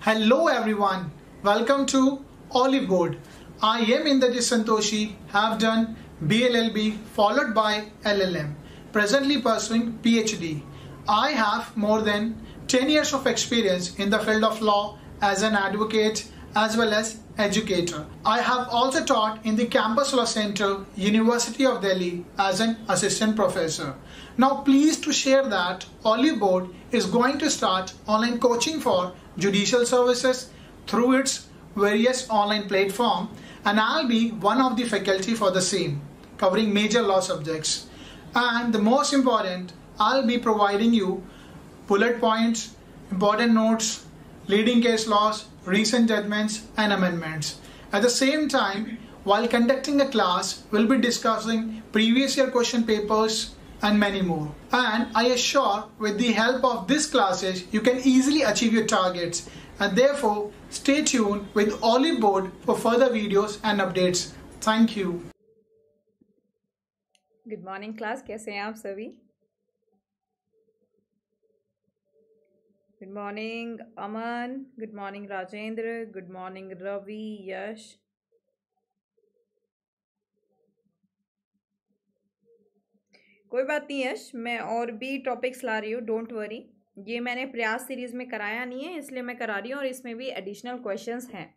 Hello everyone, welcome to Olive Board. I am Inderjit Santoshi, have done BLLB followed by LLM, presently pursuing PhD. I have more than 10 years of experience in the field of law as an advocate, as well as educator. I have also taught in the Campus Law Center, University of Delhi as an assistant professor. Now pleased to share that Olive Board is going to start online coaching for judicial services through its various online platform and I'll be one of the faculty for the same covering major law subjects and the most important I'll be providing you bullet points important notes leading case laws, recent judgments, and amendments. At the same time, while conducting a class, we'll be discussing previous year question papers and many more. And I assure with the help of these classes, you can easily achieve your targets. And therefore, stay tuned with Olive Board for further videos and updates. Thank you. Good morning, class. कैसे I am सभी good morning Aman good morning Rajendra good morning Ravi Yash कोई बात नहीं यश मैं और भी topics ला रही हूँ डोंट वरी ये मैंने प्रयास सीरीज़ में कराया नहीं है इसलिए मैं करा रही हूँ और इसमें भी एडिशनल क्वेश्चंस हैं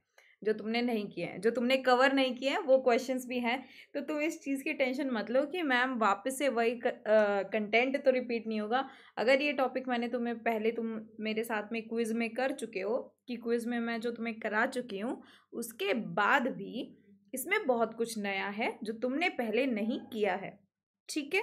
जो तुमने नहीं किए हैं जो तुमने कवर नहीं किए हैं वो क्वेश्चन भी हैं तो तुम इस चीज़ की टेंशन मत लो कि मैम वापस से वही कंटेंट तो रिपीट नहीं होगा अगर ये टॉपिक मैंने तुम्हें पहले तुम मेरे साथ में क्विज़ में कर चुके हो कि क्विज़ में मैं जो तुम्हें करा चुकी हूँ उसके बाद भी इसमें बहुत कुछ नया है जो तुमने पहले नहीं किया है ठीक है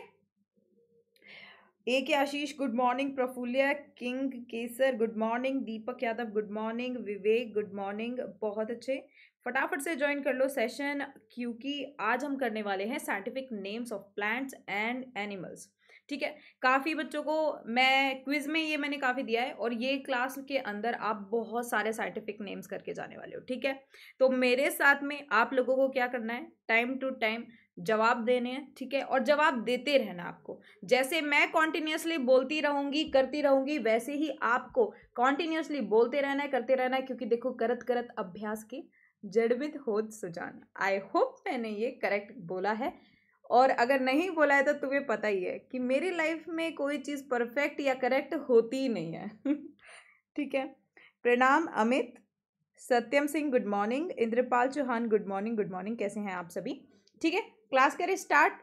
A K Ashish good morning Prafulya King Kesar good morning Deepak Yadav good morning Vivek good morning बहुत अच्छे फटाफट से ज्वाइन कर लो सेशन क्योंकि आज हम करने वाले हैं scientific names of plants and animals ठीक है काफ़ी बच्चों को मैं क्विज़ में ये मैंने काफ़ी दिया है और ये क्लास के अंदर आप बहुत सारे साइंटिफिक नेम्स करके जाने वाले हो ठीक है तो मेरे साथ में आप लोगों को क्या करना है टाइम टू टाइम जवाब देने हैं ठीक है और जवाब देते रहना आपको जैसे मैं कॉन्टिन्यूसली बोलती रहूँगी करती रहूँगी वैसे ही आपको कॉन्टिन्यूसली बोलते रहना है करते रहना है क्योंकि देखो करत करत अभ्यास की जड़वित होत सुजान आई होप मैंने ये करेक्ट बोला है और अगर नहीं बोला है तो तुम्हें पता ही है कि मेरी लाइफ में कोई चीज़ परफेक्ट या करेक्ट होती ही नहीं है ठीक है प्रणाम Amit Satyam Singh good morning Indrapal Chauhan good morning good morning कैसे हैं आप सभी ठीक है क्लास करे स्टार्ट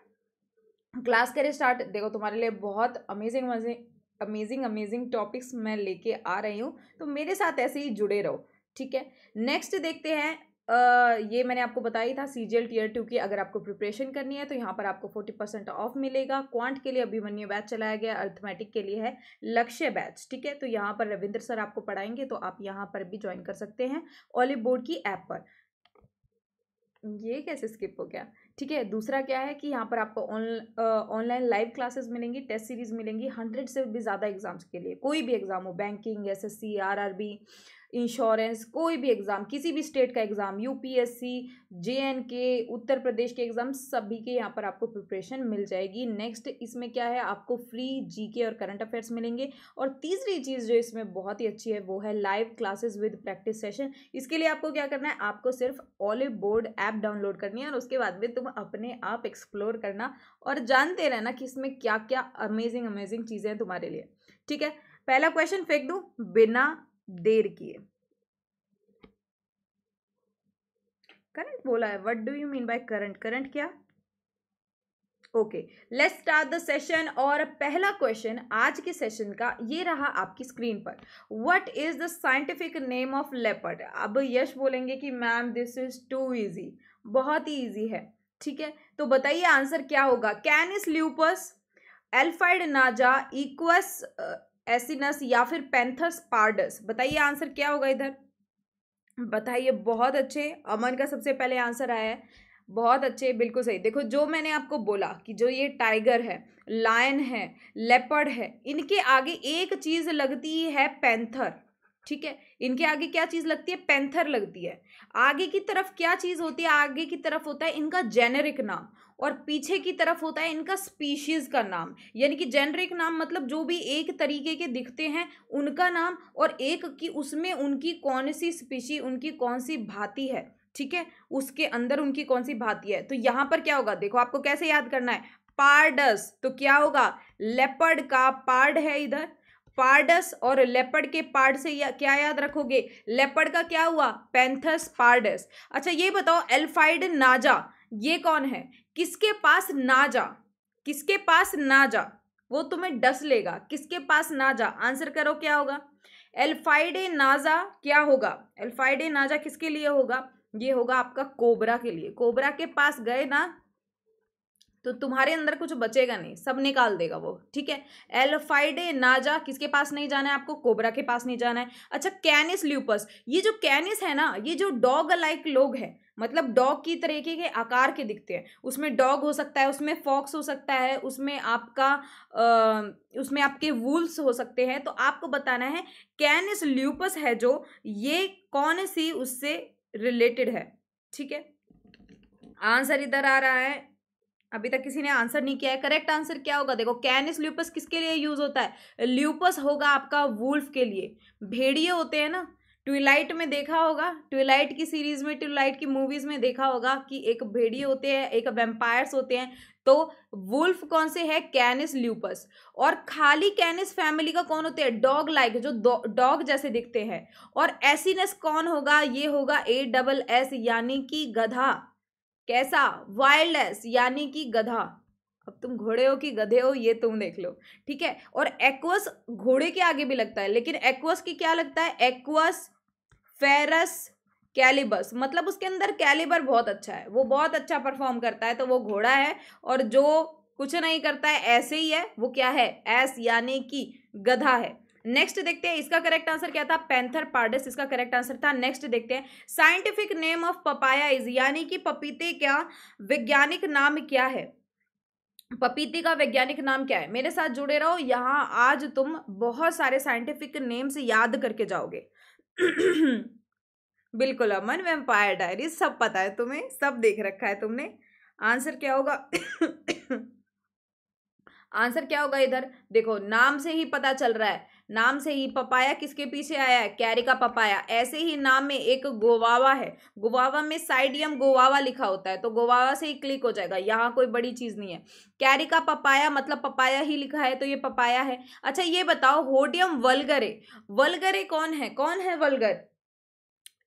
क्लास करे स्टार्ट देखो तुम्हारे लिए बहुत amazing amazing amazing amazing topics मैं लेके आ रही हूँ तो मेरे साथ ऐसे ही जुड़े रहो ठीक है नेक्स्ट देखते हैं ये मैंने आपको बताया था C G L tier two की अगर आपको प्रिपरेशन करनी है तो यहाँ पर आपको फोर्टी परसेंट ऑफ मिलेगा क्वांट के लिए अभिमन्यु बैच चलाया गया अर्थमेटिक के लिए है लक्ष्य बैच ठीक है तो यहाँ पर रविंद्र सर आपको पढ़ाएंगे तो आप यहाँ पर भी ज्वाइन कर सकते हैं ऑलिव बोर्ड की ऐप पर ये कैसे स्किप हो गया ठीक है दूसरा क्या है कि यहाँ पर आपको ऑनलाइन लाइव क्लासेस मिलेंगी टेस्ट सीरीज मिलेंगी हंड्रेड से भी ज़्यादा एग्जाम्स के लिए कोई भी एग्ज़ाम हो banking S S C R R B insurance कोई भी एग्ज़ाम किसी भी स्टेट का एग्ज़ाम यूपीएससी जेएनके उत्तर प्रदेश के एग्ज़ाम सभी के यहाँ पर आपको प्रिपरेशन मिल जाएगी नेक्स्ट इसमें क्या है आपको फ्री जीके और करंट अफेयर्स मिलेंगे और तीसरी चीज़ जो इसमें बहुत ही अच्छी है वो है live classes with practice session इसके लिए आपको क्या करना है आपको सिर्फ ऑलिव बोर्ड ऐप डाउनलोड करनी है और उसके बाद में तुम अपने आप एक्सप्लोर करना और जानते रहना कि इसमें क्या क्या अमेजिंग अमेजिंग चीज़ें हैं तुम्हारे लिए ठीक है पहला क्वेश्चन फेंक दूँ बिना देर किए करंट बोला है what do you mean by current current क्या okay let's start the session और पहला क्वेश्चन आज के सेशन का ये रहा आपकी स्क्रीन पर what is the scientific name of leopard अब यश बोलेंगे कि ma'am this is too easy बहुत ही इजी है ठीक है तो बताइए आंसर क्या होगा कैन इज ल्यूपस एल्फाइड नाजा इक्वस एसिनस या फिर पेंथस पार्डस बताइए आंसर क्या होगा इधर बताइए बहुत अच्छे अमन का सबसे पहले आंसर आया है बहुत अच्छे बिल्कुल सही देखो जो मैंने आपको बोला कि जो ये टाइगर है लायन है लेपर्ड है इनके आगे एक चीज़ लगती है पैंथर ठीक है इनके आगे क्या चीज़ लगती है पैंथर लगती है आगे की तरफ क्या चीज़ होती है आगे की तरफ होता है इनका जेनेरिक नाम और पीछे की तरफ होता है इनका स्पीशीज़ का नाम यानी कि जेनरिक नाम मतलब जो भी एक तरीके के दिखते हैं उनका नाम और एक की उसमें उनकी कौन सी स्पीशी उनकी कौन सी भांति है ठीक है उसके अंदर उनकी कौन सी भांति है तो यहाँ पर क्या होगा देखो आपको कैसे याद करना है पार्डस तो क्या होगा लेपर्ड का पार्ड है इधर पार्डस और लेपर्ड के पार्ड से या, क्या याद रखोगे लेपर्ड का क्या हुआ पैंथस पार्डस अच्छा ये बताओ एल्फाइड नाजा ये कौन है किसके पास ना जा किसके पास ना जा वो तुम्हें डस लेगा किसके पास ना जा आंसर करो क्या होगा एल्फाइडे नाजा क्या होगा एल्फाइडे नाजा किसके लिए होगा ये होगा आपका कोबरा के लिए कोबरा के पास गए ना तो तुम्हारे अंदर कुछ बचेगा नहीं सब निकाल देगा वो ठीक है एल्फाइडे नाजा किसके पास नहीं जाना है आपको कोबरा के पास नहीं जाना है अच्छा कैनिस ल्यूपस ये जो कैनिस है ना ये जो डॉग लाइक लोग हैं मतलब डॉग की तरीके के आकार के दिखते हैं उसमें डॉग हो सकता है उसमें फॉक्स हो सकता है उसमें आपका आ, उसमें आपके वूल्स हो सकते हैं तो आपको बताना है कैनिस ल्यूपस है जो ये कौन सी उससे रिलेटेड है ठीक है आंसर इधर आ रहा है अभी तक किसी ने आंसर नहीं किया है करेक्ट आंसर क्या होगा देखो कैनिस ल्यूपस किसके लिए यूज होता है ल्यूपस होगा आपका वुल्फ के लिए भेड़िए होते हैं ना ट्विलाइट में देखा होगा ट्विलाइट की सीरीज में ट्विलाइट की मूवीज में देखा होगा कि एक भेड़िए होते हैं एक वेम्पायर्स होते हैं तो वुल्फ कौन से है कैनिस ल्यूपस और खाली कैनिस फैमिली का कौन होते हैं डॉग लाइक जो डॉग जैसे दिखते हैं और एसिनस कौन होगा ये होगा ए डबल एस यानी कि गधा कैसा एस यानी कि गधा अब तुम घोड़े हो कि गधे हो ये तुम देख लो ठीक है और एक्वस घोड़े के आगे भी लगता है लेकिन एक्वस की क्या लगता है एक्वस फेरस कैलिबस मतलब उसके अंदर कैलिबर बहुत अच्छा है वो बहुत अच्छा परफॉर्म करता है तो वो घोड़ा है और जो कुछ नहीं करता है ऐसे ही है वो क्या है एस यानी कि गधा है नेक्स्ट देखते हैं इसका करेक्ट आंसर क्या था पैंथर पार्डस इसका करेक्ट आंसर था नेक्स्ट देखते हैं scientific name of papaya is यानी कि पपीते का वैज्ञानिक नाम क्या है पपीते का वैज्ञानिक नाम क्या है मेरे साथ जुड़े रहो यहाँ आज तुम बहुत सारे साइंटिफिक नेम्स याद करके जाओगे बिल्कुल अमन वेम्पायर डायरी सब पता है तुम्हें सब देख रखा है तुमने आंसर क्या होगा आंसर क्या होगा इधर देखो नाम से ही पता चल रहा है नाम से ही पपाया किसके पीछे आया है कैरिका पपाया ऐसे ही नाम में एक गोवावा है गोवावा में साइडियम गोवावा लिखा होता है तो गोवावा से ही क्लिक हो जाएगा यहाँ कोई बड़ी चीज़ नहीं है कैरिका पपाया मतलब पपाया ही लिखा है तो ये पपाया है अच्छा ये बताओ होडियम वलगरे वलगरे कौन है कौन है वलगर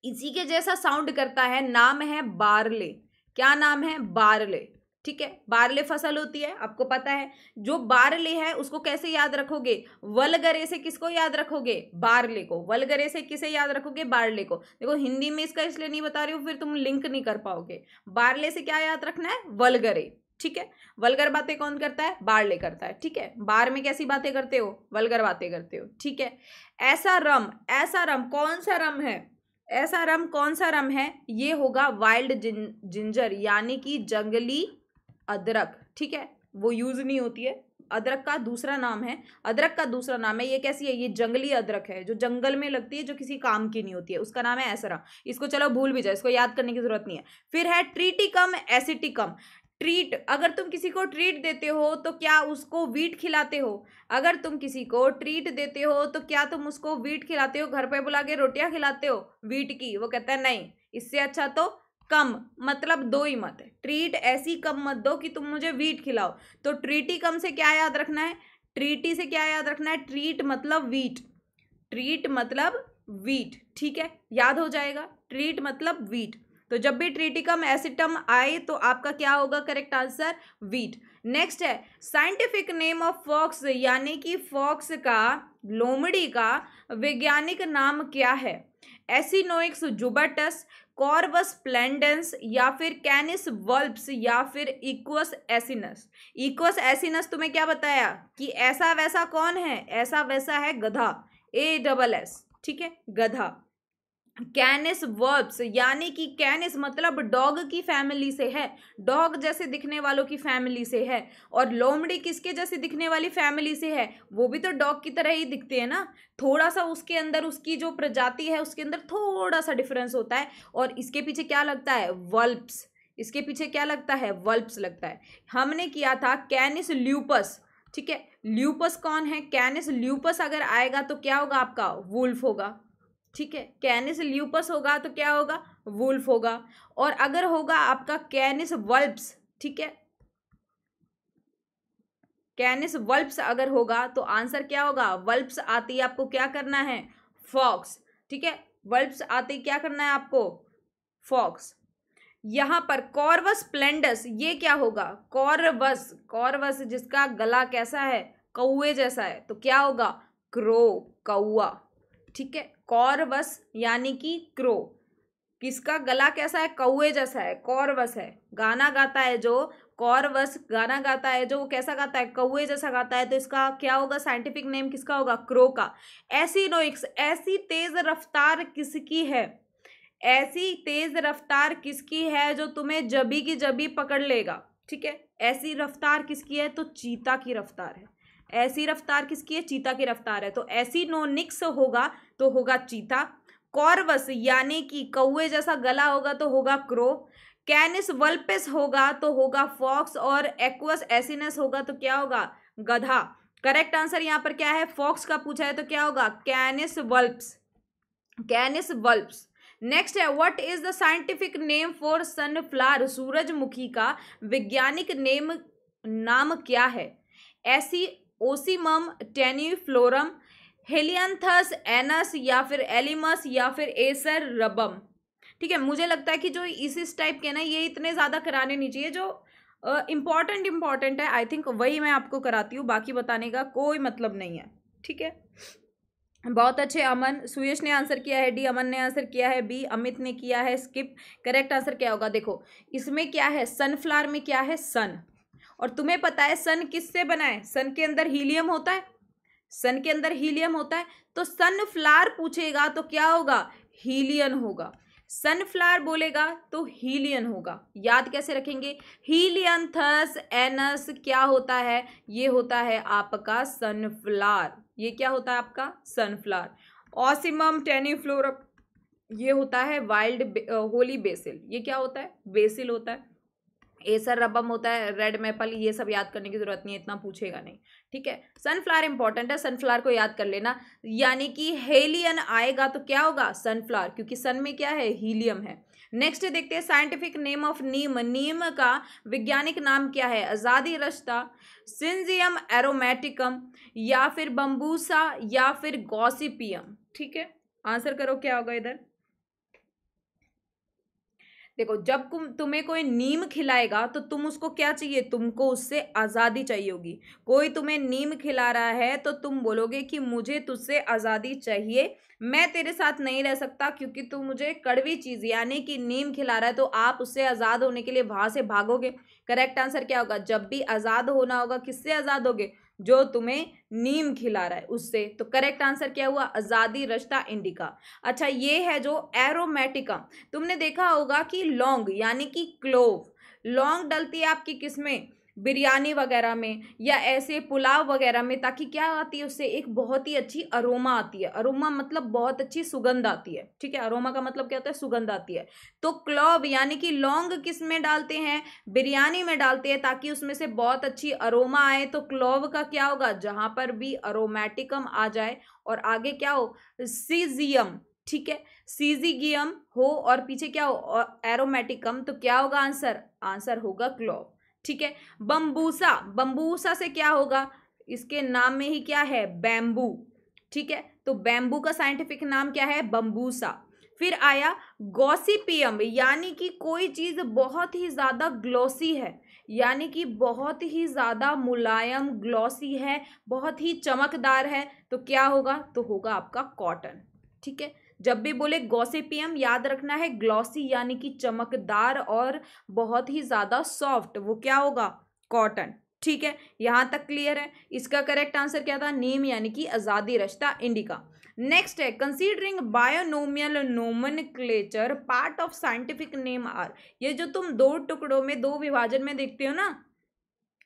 इसी के जैसा साउंड करता है नाम है बारले क्या नाम है बारले ठीक है बारले फसल होती है आपको पता है जो बारले है उसको कैसे याद रखोगे वलगरे से किसको याद रखोगे बारले को वलगरे से किसे याद रखोगे बारले को देखो हिंदी में इसका इसलिए नहीं बता रही हूँ फिर तुम लिंक नहीं कर पाओगे बारले से क्या याद रखना है वलगरे ठीक है वलगर बातें कौन करता है बारले करता है ठीक है बार में कैसी बातें करते हो वलगर बातें करते हो ठीक है ऐसा रम ऐसा रम कौन सा रम है ऐसा रम कौन सा रम है ये होगा वाइल्ड जिंजर यानी कि जंगली अदरक ठीक है वो यूज़ नहीं होती है अदरक का दूसरा नाम है अदरक का दूसरा नाम है ये कैसी है ये जंगली अदरक है जो जंगल में लगती है जो किसी काम की नहीं होती है उसका नाम है ऐसरा इसको चलो भूल भी जाए इसको याद करने की जरूरत नहीं है फिर है ट्रीटिकम एसिटिकम ट्रीट अगर तुम किसी को ट्रीट देते हो तो क्या उसको वीट खिलाते हो अगर तुम किसी को ट्रीट देते हो तो क्या तुम उसको वीट खिलाते हो घर पर बुला के रोटियाँ खिलाते हो वीट की वो कहता है नहीं इससे अच्छा तो कम मतलब दो ही मत ट्रीट ऐसी कम मत दो कि तुम मुझे वीट खिलाओ तो ट्रीटी कम से क्या याद रखना है ट्रीटी से क्या याद रखना है ट्रीट मतलब वीट ट्रीट मतलब वीट ठीक है याद हो जाएगा ट्रीट मतलब वीट तो जब भी ट्रीटिकम एसिटम आए तो आपका क्या होगा करेक्ट आंसर वीट नेक्स्ट है साइंटिफिक नेम ऑफ फॉक्स यानी कि फॉक्स का लोमड़ी का वैज्ञानिक नाम क्या है एसिनोइक्स जुबटस कॉर्बस प्लेंडेंस या फिर कैनिस वल्ब्स या फिर इक्वस एसिनस इक्वस एसिनस तुम्हें क्या बताया कि ऐसा वैसा कौन है ऐसा वैसा है गधा ए डबल एस ठीक है गधा कैनिस वर्ब्स यानी कि कैनिस मतलब डॉग की फैमिली से है डॉग जैसे दिखने वालों की फैमिली से है और लोमड़ी किसके जैसे दिखने वाली फैमिली से है वो भी तो डॉग की तरह ही दिखते हैं ना थोड़ा सा उसके अंदर उसकी जो प्रजाति है उसके अंदर थोड़ा सा डिफरेंस होता है और इसके पीछे क्या लगता है वल्प्स इसके पीछे क्या लगता है वल्ब्स लगता है हमने किया था कैनिस ल्यूपस ठीक है ल्यूपस कौन है कैनिस ल्यूपस अगर आएगा तो क्या होगा आपका वुल्फ होगा ठीक है कैनिस ल्यूपस होगा तो क्या होगा वुल्फ होगा और अगर होगा आपका कैनिस वल्प्स ठीक है कैनिस वल्प्स अगर होगा तो आंसर क्या होगा वल्प्स आती आपको क्या करना है फॉक्स ठीक है वल्प्स आते क्या करना है आपको फॉक्स यहां पर कॉर्वस प्लेंडस ये क्या होगा कॉर्वस कॉर्वस जिसका गला कैसा है कौए जैसा है तो क्या होगा क्रो कौआ ठीक है कौरवस यानी कि क्रो किसका गला कैसा है कौए जैसा है कौरवस है गाना गाता है जो कौरवस गाना गाता है जो वो कैसा गाता है कौए जैसा गाता है तो इसका क्या होगा साइंटिफिक नेम किसका होगा क्रो का ऐसी एसिनोइक्स ऐसी तेज रफ्तार किसकी है ऐसी तेज रफ्तार किसकी है जो तुम्हें जबी की जबी पकड़ लेगा ठीक है ऐसी रफ्तार किसकी है तो चीता की रफ्तार है ऐसी रफ्तार किसकी है चीता की रफ्तार है तो ऐसी नोनिक्स होगा तो होगा चीता कॉर्वस यानी कि कौए जैसा गला होगा तो होगा क्रो कैनिस वल्पिस होगा तो होगा फॉक्स और एक्वस एसिनस होगा तो क्या होगा गधा करेक्ट आंसर यहाँ पर क्या है फॉक्स का पूछा है तो क्या होगा canis vulpes canis vulpes next है what is the scientific name for sunflower सूरजमुखी का वैज्ञानिक नेम नाम क्या है ऐसी ओसीमम टेन्यूफ्लोरम हेलियंथस एनस या फिर एलिमस या फिर एसर रबम ठीक है मुझे लगता है कि जो इस टाइप के ना ये इतने ज़्यादा कराने नहीं चाहिए जो इम्पॉर्टेंट इम्पॉर्टेंट है आई थिंक वही मैं आपको कराती हूँ बाकी बताने का कोई मतलब नहीं है ठीक है बहुत अच्छे अमन सुयश ने आंसर किया है डी अमन ने आंसर किया है बी अमित ने किया है स्किप करेक्ट आंसर क्या होगा देखो इसमें क्या है सनफ्लावर में क्या है सन और तुम्हें पता है सन किससे बना है सन के अंदर हीलियम होता है सन के अंदर हीलियम होता है तो सन पूछेगा तो क्या होगा हीलियन होगा सनफ्लावर बोलेगा तो हीलियन होगा याद कैसे रखेंगे थस एनस क्या होता है ये होता है आपका सनफ्लावर ये क्या होता है आपका सनफ्लावर ऑसिमम टेनीफ्लोरम ये होता है वाइल्ड होली बेसिल ये क्या होता है बेसिल होता है एसर रबम होता है रेड मेपल ये सब याद करने की ज़रूरत नहीं है इतना पूछेगा नहीं ठीक है सनफ्लावर इंपॉर्टेंट है सनफ्लावर को याद कर लेना यानी कि हेलियन आएगा तो क्या होगा सनफ्लावर क्योंकि सन में क्या है हीलियम है नेक्स्ट देखते हैं साइंटिफिक नेम ऑफ नीम नीम का वैज्ञानिक नाम क्या है आज़ादी रश्ता सिंजियम एरोमेटिकम या फिर बम्बूसा या फिर गॉसिपियम ठीक है आंसर करो क्या होगा इधर देखो जब तुम्हें कोई नीम खिलाएगा तो तुम उसको क्या चाहिए तुमको उससे आज़ादी चाहिए होगी कोई तुम्हें नीम खिला रहा है तो तुम बोलोगे कि मुझे तुझसे आज़ादी चाहिए मैं तेरे साथ नहीं रह सकता क्योंकि तुम मुझे कड़वी चीज़ यानी कि नीम खिला रहा है तो आप उससे आज़ाद होने के लिए वहाँ से भागोगे करेक्ट आंसर क्या होगा जब भी आज़ाद होना होगा किससे आज़ाद होगे जो तुम्हें नीम खिला रहा है उससे तो करेक्ट आंसर क्या हुआ आज़ादी रश्ता इंडिका अच्छा ये है जो एरोमेटिका तुमने देखा होगा कि लौंग यानी कि क्लोव लौंग डलती है आपकी किस में बिरयानी वगैरह में या ऐसे पुलाव वगैरह में ताकि क्या आती है उससे एक बहुत ही अच्छी अरोमा आती है अरोमा मतलब बहुत अच्छी सुगंध आती है ठीक है अरोमा का मतलब क्या होता है सुगंध आती है तो क्लॉब यानी कि लौंग किस में डालते हैं बिरयानी में डालते हैं ताकि उसमें से बहुत अच्छी अरोमा आए तो क्लॉव का क्या होगा जहाँ पर भी अरोमेटिकम आ जाए और आगे क्या हो सीजियम ठीक है सीजीगियम हो और पीछे क्या हो एरोमेटिकम तो क्या होगा आंसर आंसर होगा क्लॉव ठीक है बम्बूसा बम्बूसा से क्या होगा इसके नाम में ही क्या है बैम्बू ठीक है तो बैम्बू का साइंटिफिक नाम क्या है बम्बूसा फिर आया गॉसिपियम यानी कि कोई चीज़ बहुत ही ज़्यादा ग्लॉसी है यानी कि बहुत ही ज़्यादा मुलायम ग्लॉसी है बहुत ही चमकदार है तो क्या होगा तो होगा आपका कॉटन ठीक है जब भी बोले गॉसिपियम याद रखना है ग्लॉसी यानी कि चमकदार और बहुत ही ज़्यादा सॉफ्ट वो क्या होगा कॉटन ठीक है यहाँ तक क्लियर है इसका करेक्ट आंसर क्या था नीम यानी कि आज़ादी रश्ता इंडिका नेक्स्ट है considering binomial nomenclature part of scientific name are ये जो तुम दो टुकड़ों में दो विभाजन में देखते हो ना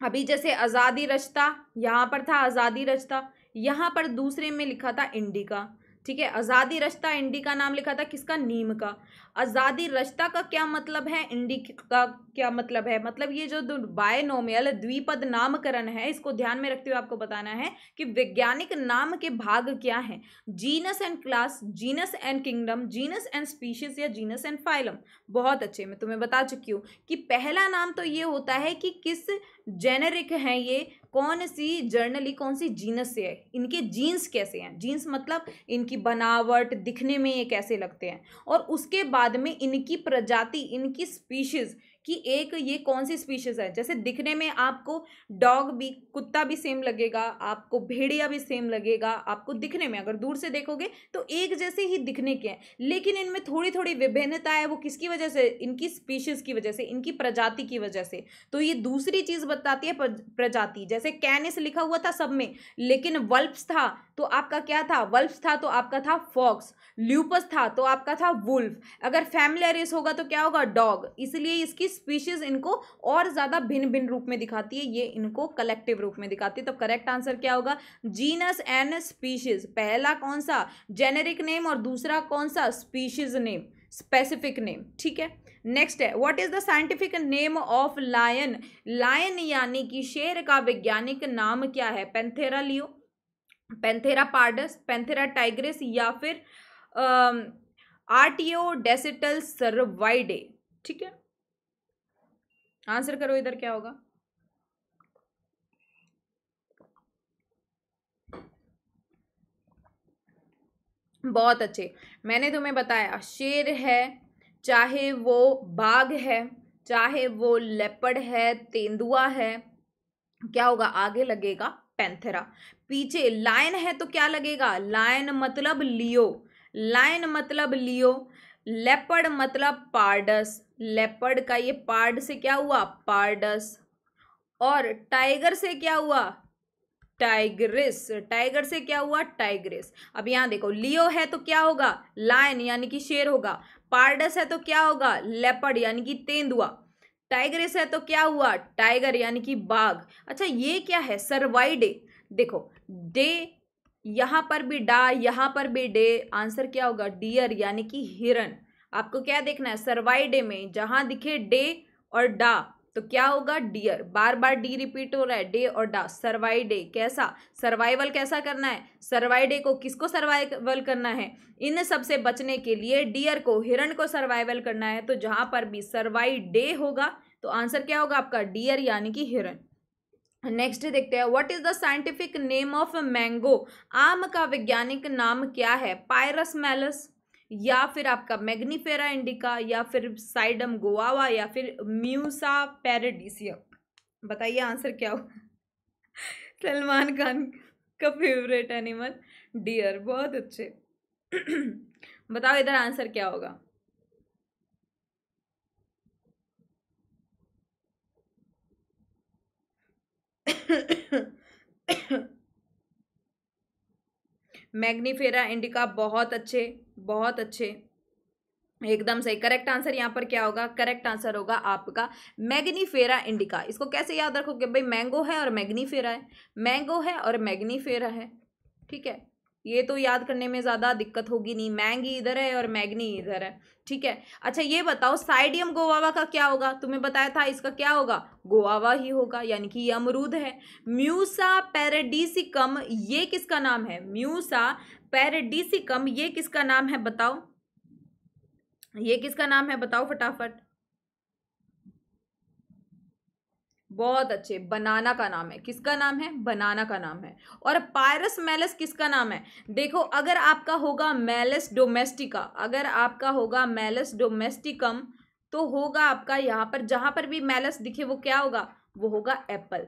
अभी जैसे आज़ादी रचता यहाँ पर था आज़ादी रचता यहाँ पर दूसरे में लिखा था इंडिका ठीक है आज़ादी रश्ता इंडी का नाम लिखा था किसका नीम का आज़ादी रचता का क्या मतलब है इंडिक का क्या मतलब है मतलब ये जो बायोनोमियल द्विपद नामकरण है इसको ध्यान में रखते हुए आपको बताना है कि वैज्ञानिक नाम के भाग क्या हैं genus and class genus and kingdom genus and species या जीनस एंड फाइलम बहुत अच्छे मैं तुम्हें बता चुकी हूँ कि पहला नाम तो ये होता है कि किस जेनेरिक हैं ये कौन सी जर्नली कौन सी जीनस से है इनके जीन्स कैसे हैं जीन्स मतलब इनकी बनावट दिखने में ये कैसे लगते हैं और उसके बाद बाद में इनकी प्रजाति इनकी स्पीशीज कि एक ये कौन सी स्पीशीज़ है जैसे दिखने में आपको डॉग भी कुत्ता भी सेम लगेगा आपको भेड़िया भी सेम लगेगा आपको दिखने में अगर दूर से देखोगे तो एक जैसे ही दिखने के हैं लेकिन इनमें थोड़ी थोड़ी विभिन्नता है वो किसकी वजह से इनकी स्पीशीज़ की वजह से इनकी प्रजाति की वजह से तो ये दूसरी चीज़ बताती है प्रजाति जैसे कैनिस लिखा हुआ था सब में लेकिन वल्प्स था तो आपका क्या था वल्फ्स था तो आपका था फॉक्स ल्यूपस था तो आपका था वुल्फ अगर फैमिलियरिस होगा तो क्या होगा डॉग इसलिए इसकी स्पीशीज इनको और ज़्यादा भिन्न भिन्न रूप में दिखाती है ये इनको कलेक्टिव रूप में दिखाती है तो करेक्ट आंसर क्या होगा जीनस एंड स्पीशीज पहला कौन सा जेनेरिक नेम और दूसरा कौन सा स्पीशीज नेम स्पेसिफिक नेम ठीक है नेक्स्ट है what is the scientific name of lion lion यानी कि शेर का वैज्ञानिक नाम क्या है panthera leo panthera pardus panthera tigris या फिर आर्टियो डेसिटल सर्वाइडे ठीक है आंसर करो इधर क्या होगा बहुत अच्छे मैंने तुम्हें बताया शेर है चाहे वो बाघ है चाहे वो लेपड़ है तेंदुआ है क्या होगा आगे लगेगा पैंथरा पीछे लायन है तो क्या लगेगा लायन मतलब लियो लायन मतलब लियो लेपड़ मतलब पार्डस लेपर्ड का ये पार्ड से क्या हुआ पार्डस और टाइगर से क्या हुआ टाइग्रिस टाइगर से क्या हुआ टाइग्रिस अब यहां देखो लियो है तो क्या होगा लायन यानी कि शेर होगा पार्डस है तो क्या होगा लेपर्ड यानी कि तेंदुआ टाइग्रिस है तो क्या हुआ टाइगर यानी कि बाघ अच्छा ये क्या है सर्वाइडे देखो डे यहां पर भी डा यहां पर भी डे आंसर क्या होगा डियर यानी कि हिरन आपको क्या देखना है डे में जहां दिखे डे और डा तो क्या होगा डियर बार बार डी रिपीट हो रहा है डे और डा सर्वाई डे कैसा सर्वाइवल कैसा करना है सर्वाई डे को किसको सर्वाइवल करना है इन सब से बचने के लिए डियर को हिरण को सर्वाइवल करना है तो जहां पर भी सर्वाई डे होगा तो आंसर क्या होगा आपका डियर यानी कि हिरण नेक्स्ट देखते हैं what is the scientific name of mango आम का वैज्ञानिक नाम क्या है पायरस मैलस या फिर आपका मैग्नीफेरा इंडिका या फिर साइडम गोवावा या फिर म्यूसा पेरेडिसियम बताइए आंसर क्या होगा सलमान खान का फेवरेट एनिमल डियर बहुत अच्छे बताओ इधर आंसर क्या होगा मैग्नीफेरा इंडिका बहुत अच्छे बहुत अच्छे एकदम सही करेक्ट आंसर यहाँ पर क्या होगा करेक्ट आंसर होगा आपका मैग्नीफेरा इंडिका इसको कैसे याद रखोगे भाई मैंगो है और मैग्नीफेरा है मैंगो है और मैग्नीफेरा है ठीक है ये तो याद करने में ज़्यादा दिक्कत होगी नहीं मैंगी इधर है और मैगनी इधर है ठीक है अच्छा ये बताओ साइडियम गोवावा का क्या होगा तुम्हें बताया था इसका क्या होगा गोवावा ही होगा यानी कि ये अमरूद है म्यूसा पेरेडिसिकम ये किसका नाम है म्यूसा पेरेडिसिकम ये किसका नाम है बताओ ये किसका नाम है बताओ फटाफट बहुत अच्छे बनाना का नाम है किसका नाम है बनाना का नाम है और पायरस मेलस किसका नाम है देखो अगर आपका होगा मेलस डोमेस्टिका अगर आपका होगा मेलस डोमेस्टिकम तो होगा आपका यहाँ पर जहाँ पर भी मेलस दिखे वो क्या होगा वो होगा एप्पल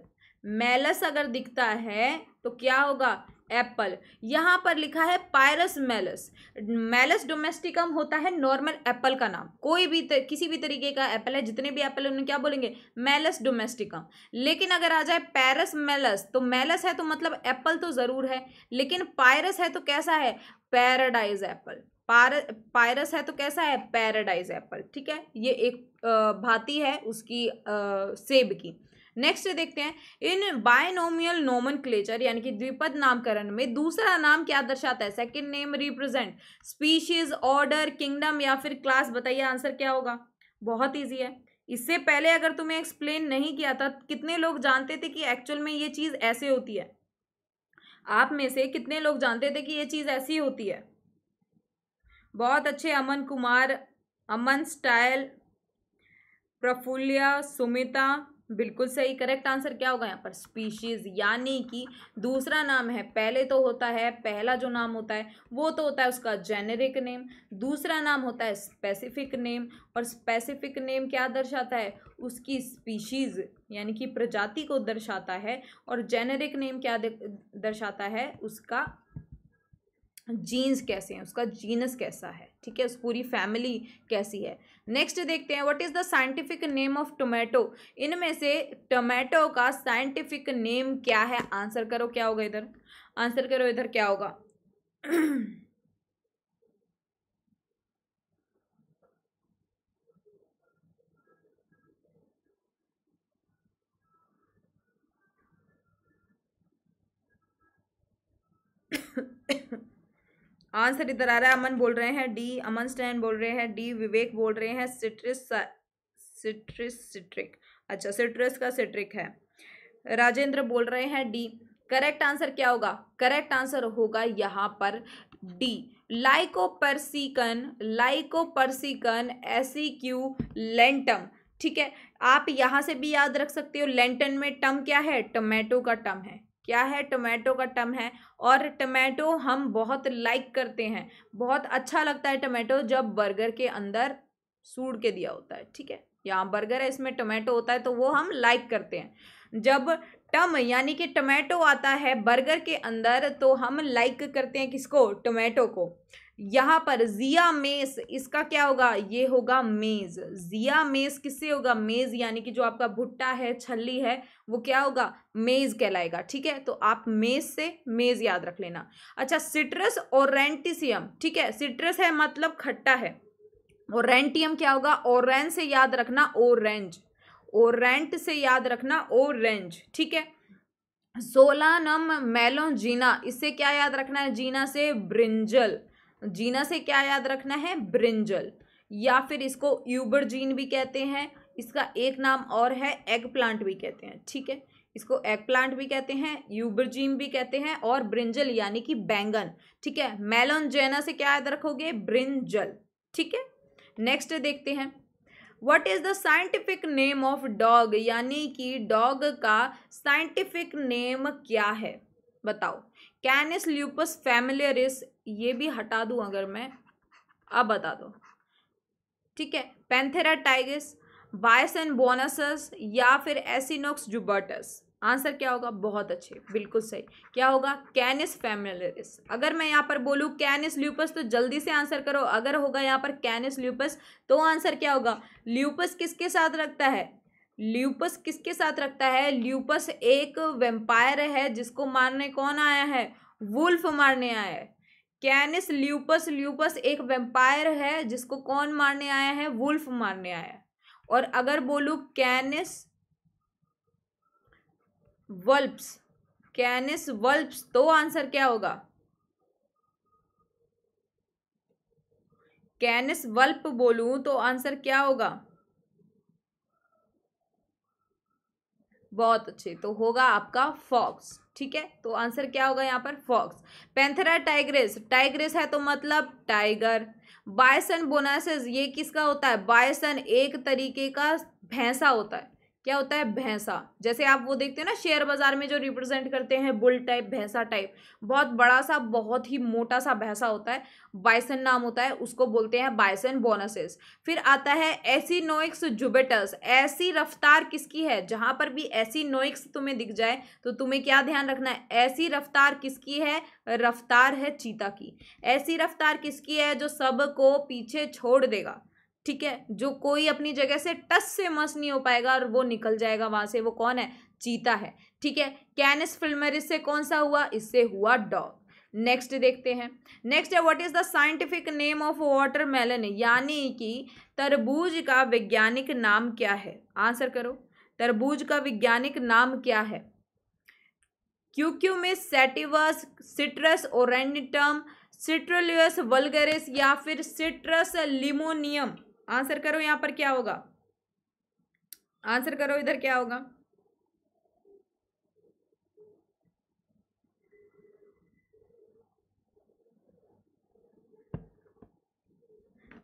मेलस अगर दिखता है तो क्या होगा एप्पल यहाँ पर लिखा है पायरस मेलस मेलस डोमेस्टिकम होता है नॉर्मल एप्पल का नाम कोई भी तर, किसी भी तरीके का एप्पल है जितने भी एप्पल उन्हें क्या बोलेंगे मेलस डोमेस्टिकम लेकिन अगर आ जाए पैरस मेलस तो मेलस है तो मतलब एप्पल तो ज़रूर है लेकिन पायरस है तो कैसा है पैराडाइज एप्पल पार पायरस है तो कैसा है पैराडाइज एप्पल ठीक है ये एक भांति है उसकी आ, सेब की नेक्स्ट देखते हैं इन बायनोमियल नोमन यानी कि द्विपद नामकरण में दूसरा नाम क्या दर्शाता है second name represent species order kingdom या फिर क्लास बताइए आंसर क्या होगा बहुत ईजी है इससे पहले अगर तुम्हें एक्सप्लेन नहीं किया था कितने लोग जानते थे कि एक्चुअल में ये चीज़ ऐसे होती है आप में से कितने लोग जानते थे कि ये चीज़ ऐसी होती है बहुत अच्छे अमन कुमार अमन स्टाइल प्रफुल्लिया सुमिता बिल्कुल सही करेक्ट आंसर क्या होगा यहाँ पर स्पीशीज यानी कि दूसरा नाम है पहले तो होता है पहला जो नाम होता है वो तो होता है उसका जेनेरिक नेम दूसरा नाम होता है स्पेसिफिक नेम और स्पेसिफिक नेम क्या दर्शाता है उसकी स्पीशीज यानी कि प्रजाति को दर्शाता है और जेनेरिक नेम क्या दर्शाता है उसका जीन्स कैसे हैं उसका जीनस कैसा है ठीक है उस पूरी फैमिली कैसी है नेक्स्ट देखते हैं what is the scientific name of tomato इनमें से टोमेटो का साइंटिफिक नेम क्या है आंसर करो क्या होगा इधर आंसर करो इधर क्या होगा आंसर इधर आ रहा है अमन बोल रहे हैं डी अमन स्टैन बोल रहे हैं डी विवेक बोल रहे हैं सिट्रिस सिट्रिस सिट्रिक अच्छा सिट्रस का सिट्रिक है राजेंद्र बोल रहे हैं डी करेक्ट आंसर क्या होगा करेक्ट आंसर होगा यहाँ पर डी लाइकोपर्सिकन लाइकोपर्सिकन क्यू लेंटम ठीक है आप यहाँ से भी याद रख सकते हो लेंटन में टम क्या है टमेटो का टम है क्या है टोमेटो का टम है और टमाटो हम बहुत लाइक करते हैं बहुत अच्छा लगता है टोमेटो जब बर्गर के अंदर सूड़ के दिया होता है ठीक है यहाँ बर्गर है इसमें टोमेटो होता है तो वो हम लाइक करते हैं जब टम यानी कि टमाटो आता है बर्गर के अंदर तो हम लाइक करते हैं किसको टोमेटो को यहाँ पर जिया मेस इसका क्या होगा ये होगा मेज जिया मेस किससे होगा मेज यानी कि जो आपका भुट्टा है छल्ली है वो क्या होगा मेज कहलाएगा ठीक है तो आप मेज से मेज याद रख लेना अच्छा सिट्रस और रेंटिसियम ठीक है सिट्रस है मतलब खट्टा है और रेंटियम क्या होगा ओरेंज से याद रखना ओरेंज ओरेंट से याद रखना ओरेंज ठीक है सोलानम मेलोजीना इससे क्या याद रखना है जीना से ब्रिंजल जीना से क्या याद रखना है ब्रिंजल या फिर इसको यूबर जीन भी कहते हैं इसका एक नाम और है एग प्लांट भी कहते हैं ठीक है इसको एग प्लांट भी कहते हैं यूबर जीन भी कहते हैं और ब्रिंजल यानी कि बैंगन ठीक है मेलोन जेना से क्या याद रखोगे ब्रिंजल ठीक है नेक्स्ट देखते हैं what is the scientific name of dog यानी कि डॉग का साइंटिफिक नेम क्या है बताओ कैनिस ल्यूपस फैमिलियरिस ये भी हटा दूँ अगर मैं अब बता दो ठीक है पेंथेरा टाइगिस बायसन बोनसस या फिर एसिनोक्स जुबर्टस आंसर क्या होगा बहुत अच्छे बिल्कुल सही क्या होगा कैनिस फैमिलिस अगर मैं यहाँ पर बोलूँ कैनिस ल्यूपस तो जल्दी से आंसर करो अगर होगा यहाँ पर कैनिस ल्यूपस तो आंसर क्या होगा ल्यूपस किसके साथ रखता है ल्यूपस किसके साथ रखता है ल्यूपस एक वेम्पायर है जिसको मारने कौन आया है वुल्फ मारने आया है कैनिस ल्यूपस ल्यूपस एक वेम्पायर है जिसको कौन मारने आया है वुल्फ मारने आया है और अगर बोलू कैनिस वल्प्स कैनिस वल्प्स तो आंसर क्या होगा कैनिस वल्प बोलू तो आंसर क्या होगा बहुत अच्छे तो होगा आपका फॉक्स ठीक है तो आंसर क्या होगा यहाँ पर फॉक्स पेंथेरा टाइग्रेस टाइग्रेस है तो मतलब टाइगर बायसन बोनासेस ये किसका होता है बायसन एक तरीके का भैंसा होता है क्या होता है भैंसा जैसे आप वो देखते हैं ना शेयर बाजार में जो रिप्रेजेंट करते हैं बुल टाइप भैंसा टाइप बहुत बड़ा सा बहुत ही मोटा सा भैंसा होता है बाइसन नाम होता है उसको बोलते हैं बाइसन बोनसेस फिर आता है नोइक्स जुबेटस ऐसी रफ्तार किसकी है जहाँ पर भी ऐसी नोइक्स तुम्हें दिख जाए तो तुम्हें क्या ध्यान रखना है ऐसी रफ्तार किसकी है रफ्तार है चीता की ऐसी रफ्तार किसकी है जो सब को पीछे छोड़ देगा ठीक है जो कोई अपनी जगह से टस से मस नहीं हो पाएगा और वो निकल जाएगा वहां से वो कौन है चीता है ठीक है कैनिस फिल्मर इससे कौन सा हुआ इससे हुआ डॉग नेक्स्ट देखते हैं नेक्स्ट है what is the scientific name of watermelon यानी कि तरबूज का वैज्ञानिक नाम क्या है आंसर करो तरबूज का वैज्ञानिक नाम क्या है क्यूक्यू में सेटिवस सिट्रस ओरेंडिटम सिट्रोलियस वलगरिस या फिर सिट्रस लिमोनियम आंसर करो यहाँ पर क्या होगा आंसर करो इधर क्या होगा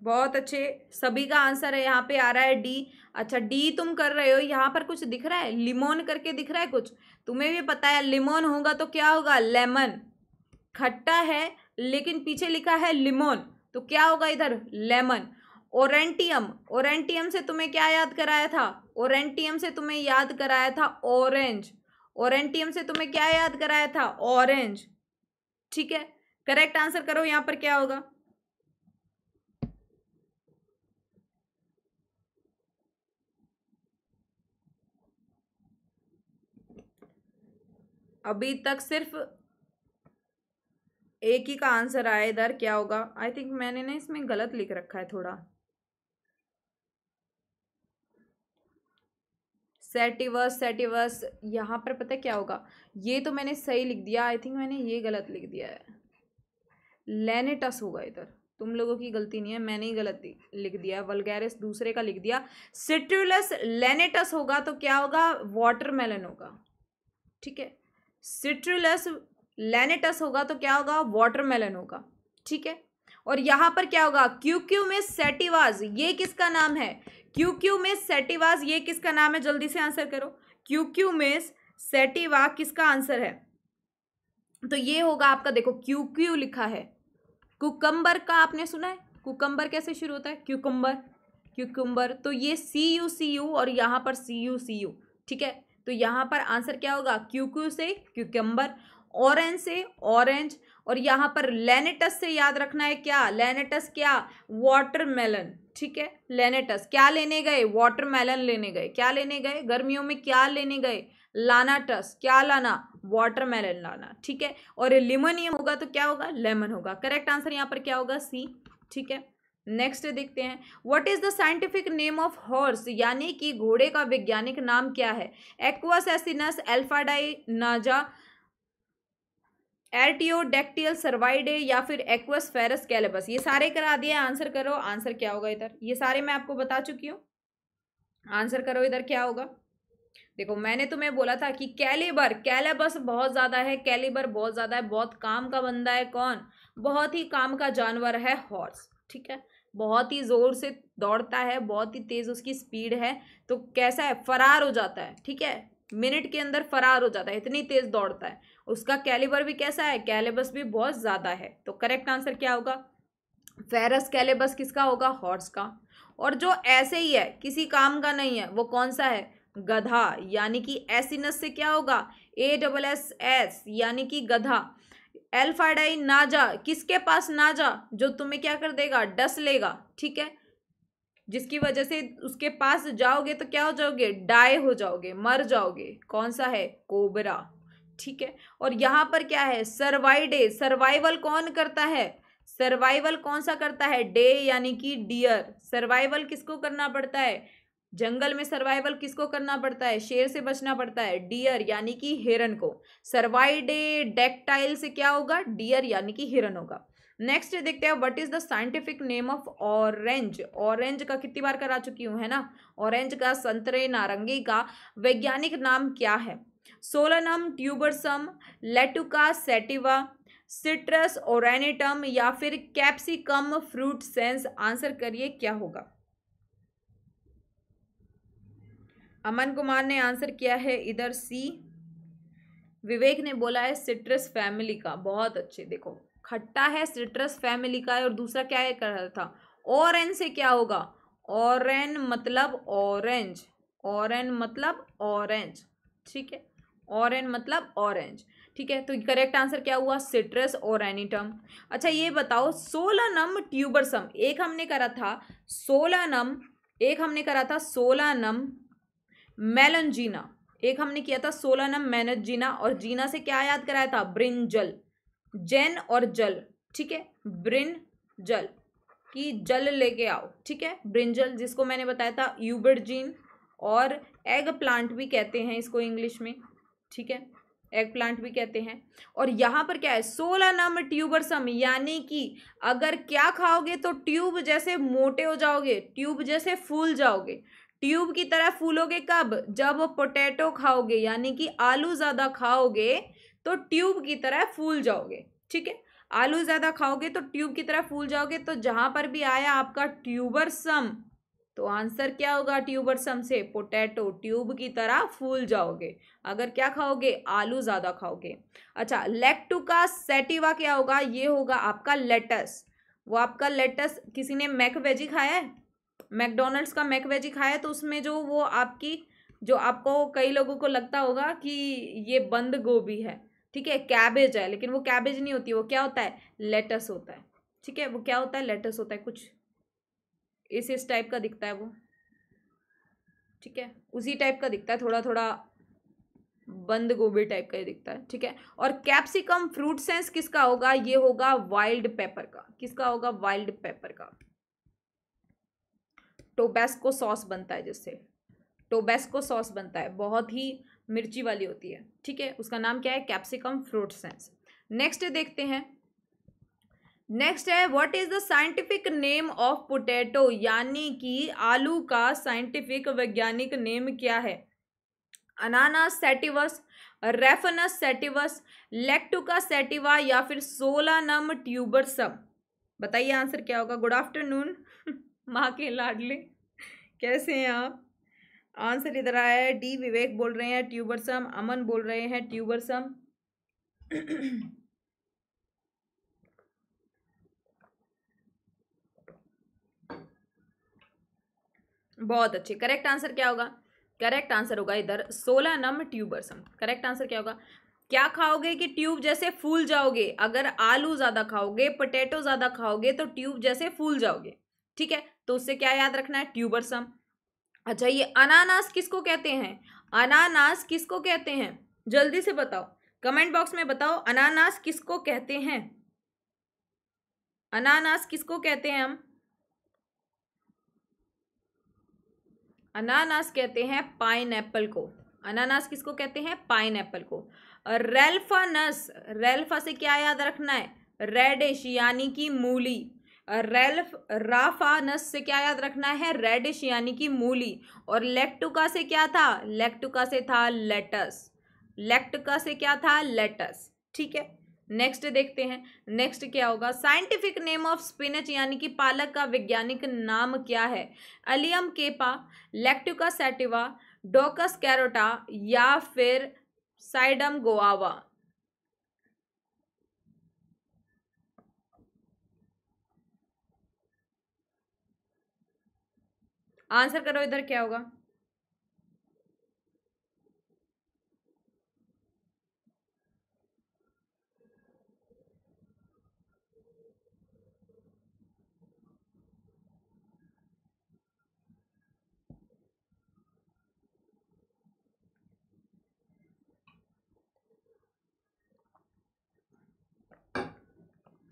बहुत अच्छे सभी का आंसर है यहाँ पे आ रहा है डी अच्छा डी तुम कर रहे हो यहाँ पर कुछ दिख रहा है लिमोन करके दिख रहा है कुछ तुम्हें भी पता है लिमोन होगा तो क्या होगा लेमन खट्टा है लेकिन पीछे लिखा है लिमोन तो क्या होगा इधर लेमन ओरेंटियम ओरेंटियम से तुम्हें क्या याद कराया था ओरेंटियम से तुम्हें याद कराया था ऑरेंज ओरेंटियम से तुम्हें क्या याद कराया था ऑरेंज ठीक है करेक्ट आंसर करो यहां पर क्या होगा अभी तक सिर्फ एक ही का आंसर आया इधर क्या होगा आई थिंक मैंने ना इसमें गलत लिख रखा है थोड़ा सेटिवस सेटिवस यहाँ पर पता क्या होगा ये तो मैंने सही लिख दिया आई थिंक मैंने ये गलत लिख दिया है लेनेटस होगा इधर तुम लोगों की गलती नहीं है मैंने ही गलत लिख दिया वलगैरिस दूसरे का लिख दिया सिट्रुलस लेनेटस होगा तो क्या होगा वाटरमेलन होगा ठीक है सिट्रुलस लेनेटस होगा तो क्या होगा वाटरमेलन होगा ठीक है और यहाँ पर क्या होगा क्यूक्यू में सेटिवाज ये किसका नाम है क्यूक्यू मिस सेटिवाज ये किसका नाम है जल्दी से आंसर करो क्यूक्यू मिस सेटिवा किसका आंसर है तो ये होगा आपका देखो क्यूक्यू लिखा है कुकम्बर का आपने सुना है कुकम्बर कैसे शुरू होता है क्यूकम्बर क्यूकम्बर तो ये सी यू सी यू और यहाँ पर सी यू सी यू ठीक है तो यहाँ पर आंसर क्या होगा क्यूक्यू से क्यूकम्बर ऑरेंज से ऑरेंज और यहाँ पर लेनेटस से याद रखना है क्या लेनेटस क्या वाटरमेलन ठीक है लेनेटस क्या लेने गए वाटरमेलन लेने गए क्या लेने गए गर्मियों में क्या लेने गए लाना टस क्या लाना वाटरमेलन लाना ठीक है और लिमोनियम होगा तो क्या होगा लेमन होगा करेक्ट आंसर यहाँ पर क्या होगा सी ठीक है नेक्स्ट देखते हैं what is the scientific name of horse यानी कि घोड़े का वैज्ञानिक नाम क्या है एक्वास एल्फाडाई नाजा एरटियोडेक्टियल सर्वाइडे या फिर एक्वस फेरस कैलेबस ये सारे करा दिए आंसर करो आंसर क्या होगा इधर ये सारे मैं आपको बता चुकी हूँ आंसर करो इधर क्या होगा देखो मैंने तुम्हें बोला था कि कैलेबर कैलेबस बहुत ज़्यादा है कैलेबर बहुत ज़्यादा है बहुत काम का बंदा है कौन बहुत ही काम का जानवर है हॉर्स ठीक है बहुत ही ज़ोर से दौड़ता है बहुत ही तेज़ उसकी स्पीड है तो कैसा है फरार हो जाता है ठीक है मिनट के अंदर फरार हो जाता है इतनी तेज़ दौड़ता है उसका कैलिबर भी कैसा है कैलिबस भी बहुत ज़्यादा है तो करेक्ट आंसर क्या होगा फेरस कैलिबस किसका होगा हॉर्स का और जो ऐसे ही है किसी काम का नहीं है वो कौन सा है गधा यानी कि एसिनस से क्या होगा ए डबल एस एस यानी कि गधा एल्फाडाई नाजा किसके पास नाजा जो तुम्हें क्या कर देगा डस लेगा ठीक है जिसकी वजह से उसके पास जाओगे तो क्या हो जाओगे डाई हो जाओगे मर जाओगे कौन सा है कोबरा ठीक है और यहाँ पर क्या है सर्वाइडे सर्वाइवल कौन करता है सर्वाइवल कौन सा करता है डे यानी कि डियर सर्वाइवल किसको करना पड़ता है जंगल में सर्वाइवल किसको करना पड़ता है शेर से बचना पड़ता है डियर यानी कि हिरन को सर्वाइडे डेक्टाइल से क्या होगा डियर यानी कि हिरन होगा नेक्स्ट देखते हैं what is the scientific name of orange orange का कितनी बार करा चुकी हूँ है ना ऑरेंज का संतरे नारंगी का वैज्ञानिक नाम क्या है Solanum tuberosum Lactuca sativa Citrus aurantium या फिर कैप्सिकम फ्रूट सेंस आंसर करिए क्या होगा अमन कुमार ने आंसर किया है इधर सी विवेक ने बोला है सिट्रस फैमिली का बहुत अच्छे देखो खट्टा है सिट्रस फैमिली का है और दूसरा क्या है कर रहा था ऑरेंज से क्या होगा ऑरेन मतलब ऑरेंज ऑरेन मतलब ऑरेंज ठीक है ऑरेंज मतलब ऑरेंज ठीक है तो करेक्ट आंसर क्या हुआ सिट्रस ओरेनिटम अच्छा ये बताओ सोलानम ट्यूबरसम एक हमने करा था सोलानम एक हमने करा था सोलानम मेलनजीना एक हमने किया था सोलानम मैनजीना और जीना से क्या याद कराया था ब्रिंजल जैन और जल ठीक है ब्रिन जल की जल लेके आओ ठीक है ब्रिंजल जिसको मैंने बताया था यूबर्जीन और एग प्लांट भी कहते हैं इसको इंग्लिश में ठीक है एग प्लांट भी कहते हैं और यहाँ पर क्या है सोलह नम ट्यूबरसम यानी कि अगर क्या खाओगे तो ट्यूब जैसे मोटे हो जाओगे ट्यूब जैसे फूल जाओगे ट्यूब की तरह फूलोगे कब जब पोटैटो खाओगे यानी कि आलू ज़्यादा खाओगे तो ट्यूब की तरह फूल जाओगे ठीक है आलू ज़्यादा खाओगे तो ट्यूब की तरह फूल जाओगे तो जहाँ पर भी आया आपका ट्यूबरसम तो आंसर क्या होगा ट्यूबर सम से पोटैटो ट्यूब की तरह फूल जाओगे अगर क्या खाओगे आलू ज़्यादा खाओगे अच्छा लेक्टू का सेटिवा क्या होगा ये होगा आपका लेटस वो आपका लेटस किसी ने मैक वेजी खाया है मैकडोनल्ड्स का मैक वेजी खाया है तो उसमें जो वो आपकी जो आपको कई लोगों को लगता होगा कि ये बंद गोभी है ठीक है कैबेज है लेकिन वो कैबेज नहीं होती वो क्या होता है लेटस होता है ठीक है वो क्या होता है लेटस होता है कुछ इस इस टाइप का दिखता है वो ठीक है उसी टाइप का दिखता है थोड़ा थोड़ा बंद गोभी टाइप का ये दिखता है ठीक है और कैप्सिकम फ्रूट सेंस किसका होगा ये होगा वाइल्ड पेपर का किसका होगा वाइल्ड पेपर का टोबेस्को सॉस बनता है जिससे टोबेस्को सॉस बनता है बहुत ही मिर्ची वाली होती है ठीक है उसका नाम क्या है कैप्सिकम फ्रूट सेंस नेक्स्ट देखते हैं नेक्स्ट है what is the scientific name of potato यानी कि आलू का साइंटिफिक वैज्ञानिक नेम क्या है Ananas sativus Raphanus sativus Lactuca sativa या फिर सोलानम ट्यूबरसम बताइए आंसर क्या होगा गुड आफ्टरनून माँ के लाडले कैसे हैं आप आंसर इधर आया है डी विवेक बोल रहे हैं ट्यूबरसम अमन बोल रहे हैं ट्यूबरसम बहुत अच्छे करेक्ट आंसर क्या होगा करेक्ट आंसर होगा इधर सोलह नम ट्यूबरसम करेक्ट आंसर क्या होगा क्या खाओगे कि ट्यूब जैसे फूल जाओगे अगर आलू ज़्यादा खाओगे पोटैटो ज़्यादा खाओगे तो ट्यूब जैसे फूल जाओगे ठीक है तो उससे क्या याद रखना है ट्यूबरसम अच्छा ये अनानास किसको कहते हैं अनानास किसको कहते हैं जल्दी से बताओ कमेंट बॉक्स में बताओ अनानास किसको कहते हैं अनानास किसको कहते हैं हम अनानास कहते हैं पाइन को अनानास किसको कहते हैं पाइन को रेल्फानस रेल्फा से क्या याद रखना है रेडिश यानी कि मूली रेल्फ राफानस से क्या याद रखना है रेडिश यानी कि मूली और लेक्टुका से क्या था लेक्टुका से था लेटस लेक्टुका से क्या था लेटस ठीक है नेक्स्ट देखते हैं नेक्स्ट क्या होगा साइंटिफिक नेम ऑफ स्पिनच यानी कि पालक का वैज्ञानिक नाम क्या है Allium cepa Lactuca sativa Daucus carota या फिर साइडम गोआवा आंसर करो इधर क्या होगा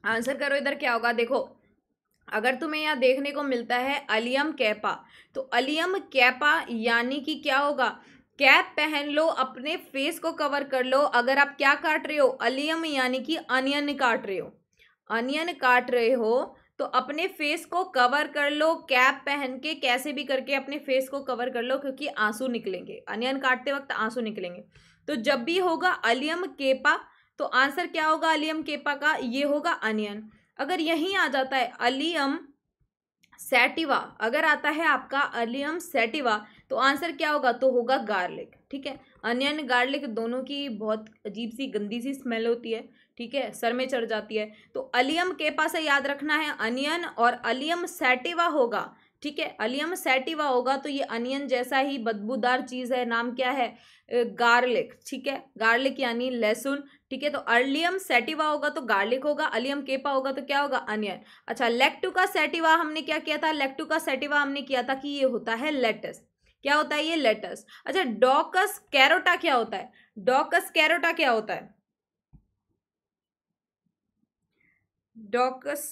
आंसर करो इधर क्या होगा देखो अगर तुम्हें यहाँ देखने को मिलता है अलियम कैपा तो अलियम कैपा यानी कि क्या होगा कैप पहन लो अपने फेस को कवर कर लो अगर आप क्या काट रहे हो अलियम यानी कि अनियन काट रहे हो अनियन काट रहे हो तो अपने फेस को कवर कर लो कैप पहन के कैसे भी करके अपने फेस को कवर कर लो क्योंकि आंसू निकलेंगे अनियन काटते वक्त आंसू निकलेंगे तो जब भी होगा अलियम केपा तो आंसर क्या होगा अलियम केपा का ये होगा अनियन अगर यहीं आ जाता है अलियम सेटिवा अगर आता है आपका अलियम सेटिवा तो आंसर क्या होगा तो होगा गार्लिक ठीक है अनियन गार्लिक दोनों की बहुत अजीब सी गंदी सी स्मेल होती है ठीक है सर में चढ़ जाती है तो अलियम केपा से याद रखना है अनियन और अलियम सेटिवा होगा ठीक है अलियम सैटिवा होगा तो ये अनियन जैसा ही बदबूदार चीज़ है नाम क्या है गार्लिक ठीक है गार्लिक यानी लहसुन ठीक है तो अर्लियम सैटिवा होगा तो गार्लिक होगा अलियम केपा होगा तो क्या होगा अनियन अच्छा लेक्टू का सैटिवा हमने क्या किया था लेक्टू का सैटिवा हमने किया था कि ये होता है लेटस क्या होता है ये लेटस अच्छा डॉकस कैरोटा क्या होता है डॉकस कैरोटा क्या होता है डॉकस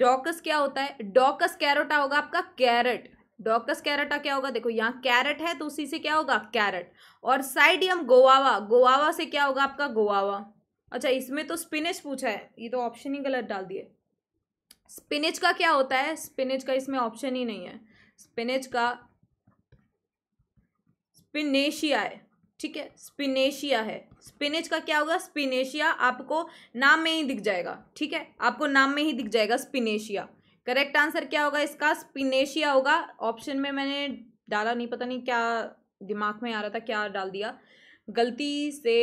डॉकस क्या होता है डॉकस कैरोटा होगा आपका कैरेट डॉकस कैरेटा क्या होगा देखो यहाँ कैरेट है तो उसी से क्या होगा कैरेट और साइडियम गोवावा गोवावा से क्या होगा आपका गोवावा अच्छा इसमें तो स्पिनिच पूछा है ये तो ऑप्शन ही गलत डाल दिए स्पिनिच का क्या होता है स्पिनिच का इसमें ऑप्शन ही नहीं है स्पिनिच का स्पिनेशिया है ठीक है स्पिनेशिया है स्पिनेच का क्या होगा स्पिनेशिया आपको नाम में ही दिख जाएगा ठीक है आपको नाम में ही दिख जाएगा स्पिनेशिया करेक्ट आंसर क्या होगा इसका स्पिनेशिया होगा ऑप्शन में मैंने डाला नहीं पता नहीं क्या दिमाग में आ रहा था क्या डाल दिया गलती से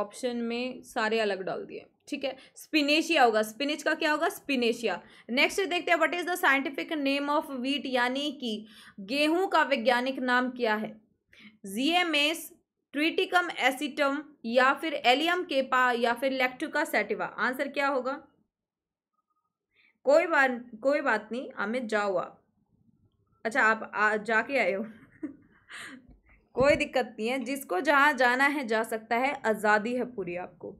ऑप्शन में सारे अलग डाल दिए ठीक है स्पिनेशिया होगा स्पिनिच का क्या होगा स्पिनेशिया नेक्स्ट देखते हैं what is the scientific name of wheat यानी कि गेहूं का वैज्ञानिक नाम क्या है जीएमएस ट्रिटिकम एसिटम या फिर एलियम केपा या फिर लेक्टुका सेटिवा आंसर क्या होगा कोई बात कोई बात नहीं हमें जाओ आप अच्छा आप आ, जाके आए हो कोई दिक्कत नहीं है जिसको जहाँ जाना है जा सकता है आज़ादी है पूरी आपको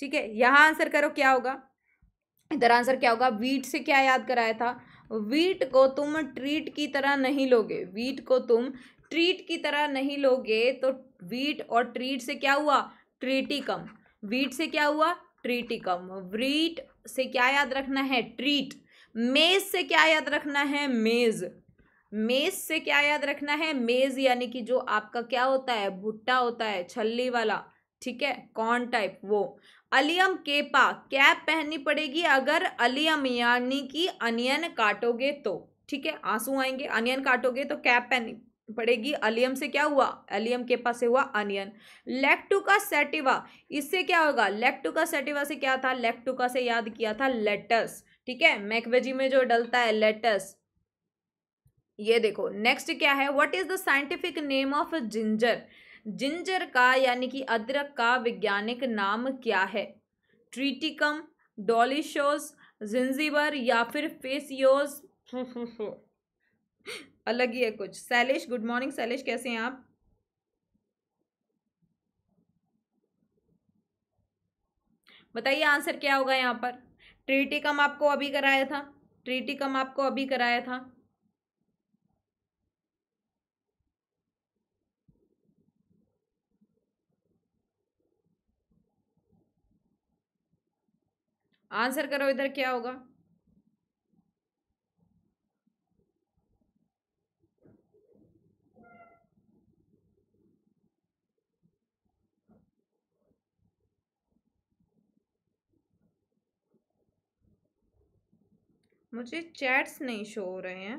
ठीक है यहाँ आंसर करो क्या होगा इधर आंसर क्या होगा वीट से क्या याद कराया था वीट को तुम ट्रीट की तरह नहीं लोगे वीट को तुम ट्रीट की तरह नहीं लोगे तो वीट और ट्रीट से क्या हुआ ट्रीटिकम वीट से क्या हुआ ट्रीटिकम व्रीट से क्या याद रखना है ट्रीट मेज से क्या याद रखना है मेज मेज से क्या याद रखना है मेज यानी कि जो आपका क्या होता है भुट्टा होता है छल्ली वाला ठीक है कॉर्न टाइप वो अलियम केपा कैप पहननी पड़ेगी अगर अलियम यानी कि अनियन काटोगे तो ठीक है आंसू आएंगे अनियन काटोगे तो कैप पहननी पड़ेगी अलियम से क्या हुआ अलियम के पास से हुआ अनियन लेक्टुका सेटिवा इससे क्या होगा लेक्टुका सेटिवा से क्या था लेक्टुका से याद किया था लेटस ठीक है मैकवेजी में जो डलता है लेटस ये देखो नेक्स्ट क्या है what is the scientific name of ginger ginger का यानी कि अदरक का वैज्ञानिक नाम क्या है ट्रीटिकम डॉलिशोस जिंजीवर या फिर फेसियोस अलग ही है कुछ सैलेश गुड मॉर्निंग सैलेश कैसे हैं आप बताइए आंसर क्या होगा यहाँ पर ट्रीटी कम आपको अभी कराया था ट्रीटी कम आपको अभी कराया था आंसर करो इधर क्या होगा मुझे चैट्स नहीं शो हो रहे हैं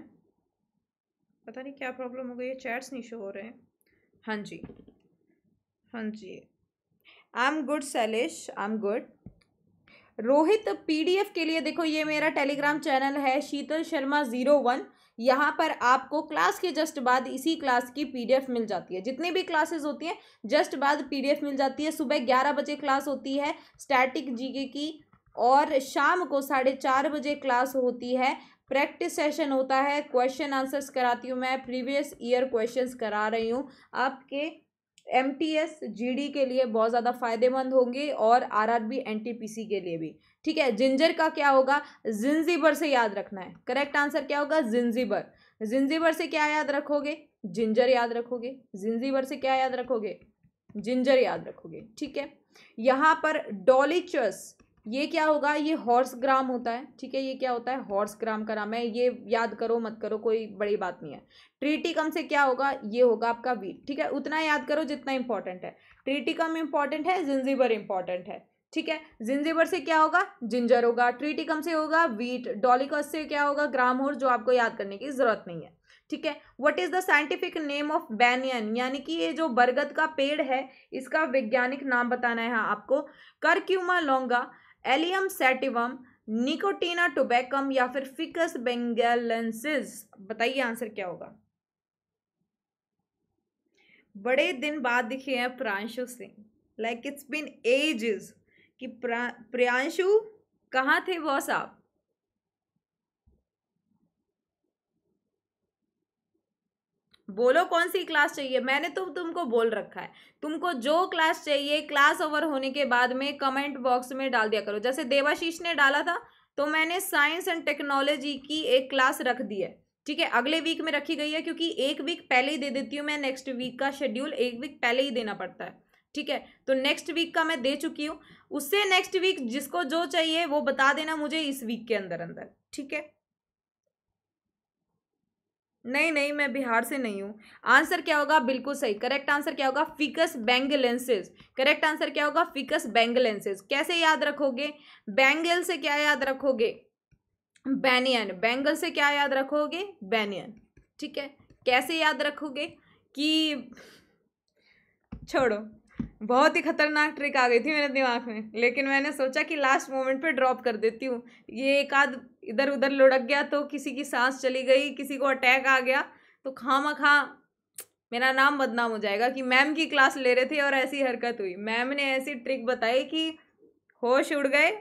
पता नहीं क्या प्रॉब्लम हो गई है चैट्स नहीं शो हो रहे हैं हाँ जी हाँ जी आई एम गुड सैलिश I am good Rohit PDF के लिए देखो ये मेरा टेलीग्राम चैनल है शीतल शर्मा ज़ीरो वन यहाँ पर आपको क्लास के जस्ट बाद इसी क्लास की पीडीएफ मिल जाती है जितनी भी क्लासेस होती हैं जस्ट बाद पीडीएफ मिल जाती है सुबह ग्यारह बजे क्लास होती है स्टैटिक जीके की और शाम को साढ़े चार बजे क्लास होती है प्रैक्टिस सेशन होता है क्वेश्चन आंसर्स कराती हूँ मैं प्रीवियस ईयर क्वेश्चंस करा रही हूँ आपके M T S G D के लिए बहुत ज़्यादा फायदेमंद होंगे और R R B N T P C के लिए भी ठीक है जिंजर का क्या होगा जिंजीबर से याद रखना है करेक्ट आंसर क्या होगा जिंजीबर जिंजीबर से क्या याद रखोगे जिंजर याद रखोगे जिंजीबर से क्या याद रखोगे जिंजर याद रखोगे ठीक है यहाँ पर डॉलीचस ये क्या होगा ये हॉर्स ग्राम होता है ठीक है ये क्या होता है हॉर्स ग्राम का नाम है ये याद करो मत करो कोई बड़ी बात नहीं है ट्रीटिकम से क्या होगा ये होगा आपका वीट ठीक है उतना याद करो जितना इंपॉर्टेंट है ट्रीटिकम इंपॉर्टेंट है जिंजीबर इंपॉर्टेंट है ठीक है जिंजीबर से क्या होगा जिंजर होगा ट्रीटिकम से होगा वीट डॉलिकस से क्या होगा ग्राम हो जो आपको याद करने की जरूरत नहीं है ठीक है what is the scientific name of banyan यानी कि ये जो बरगद का पेड़ है इसका वैज्ञानिक नाम बताना है आपको Curcuma longa Allium sativum Nicotiana tabacum या फिर फिकस बेंगेलेंसिस बताइए आंसर क्या होगा बड़े दिन बाद दिखे हैं Pranshu Singh like it's been ages कि प्रियांशु कहाँ थे वॉस आप बोलो कौन सी क्लास चाहिए मैंने तो तुमको बोल रखा है तुमको जो क्लास चाहिए क्लास ओवर होने के बाद में कमेंट बॉक्स में डाल दिया करो जैसे देवाशीष ने डाला था तो मैंने साइंस एंड टेक्नोलॉजी की एक क्लास रख दी है ठीक है अगले वीक में रखी गई है क्योंकि एक वीक पहले ही दे देती हूँ मैं नेक्स्ट वीक का शेड्यूल एक वीक पहले ही देना पड़ता है ठीक है तो नेक्स्ट वीक का मैं दे चुकी हूँ उससे नेक्स्ट वीक जिसको जो चाहिए वो बता देना मुझे इस वीक के अंदर अंदर ठीक है नहीं नहीं मैं बिहार से नहीं हूँ आंसर क्या होगा बिल्कुल सही करेक्ट आंसर क्या होगा फिकस बैंगलेंसेज करेक्ट आंसर क्या होगा फिकस बैंगलेंसेज कैसे याद रखोगे बैंगल से क्या याद रखोगे बैनियन बैंगल से क्या याद रखोगे बैनियन ठीक है कैसे याद रखोगे कि छोड़ो बहुत ही खतरनाक ट्रिक आ गई थी मेरे दिमाग में लेकिन मैंने सोचा कि लास्ट मोमेंट पे ड्रॉप कर देती हूँ ये एक आध इधर उधर लुढ़क गया तो किसी की सांस चली गई किसी को अटैक आ गया तो खामा खा मेरा नाम बदनाम हो जाएगा कि मैम की क्लास ले रहे थे और ऐसी हरकत हुई मैम ने ऐसी ट्रिक बताई कि होश उड़ गए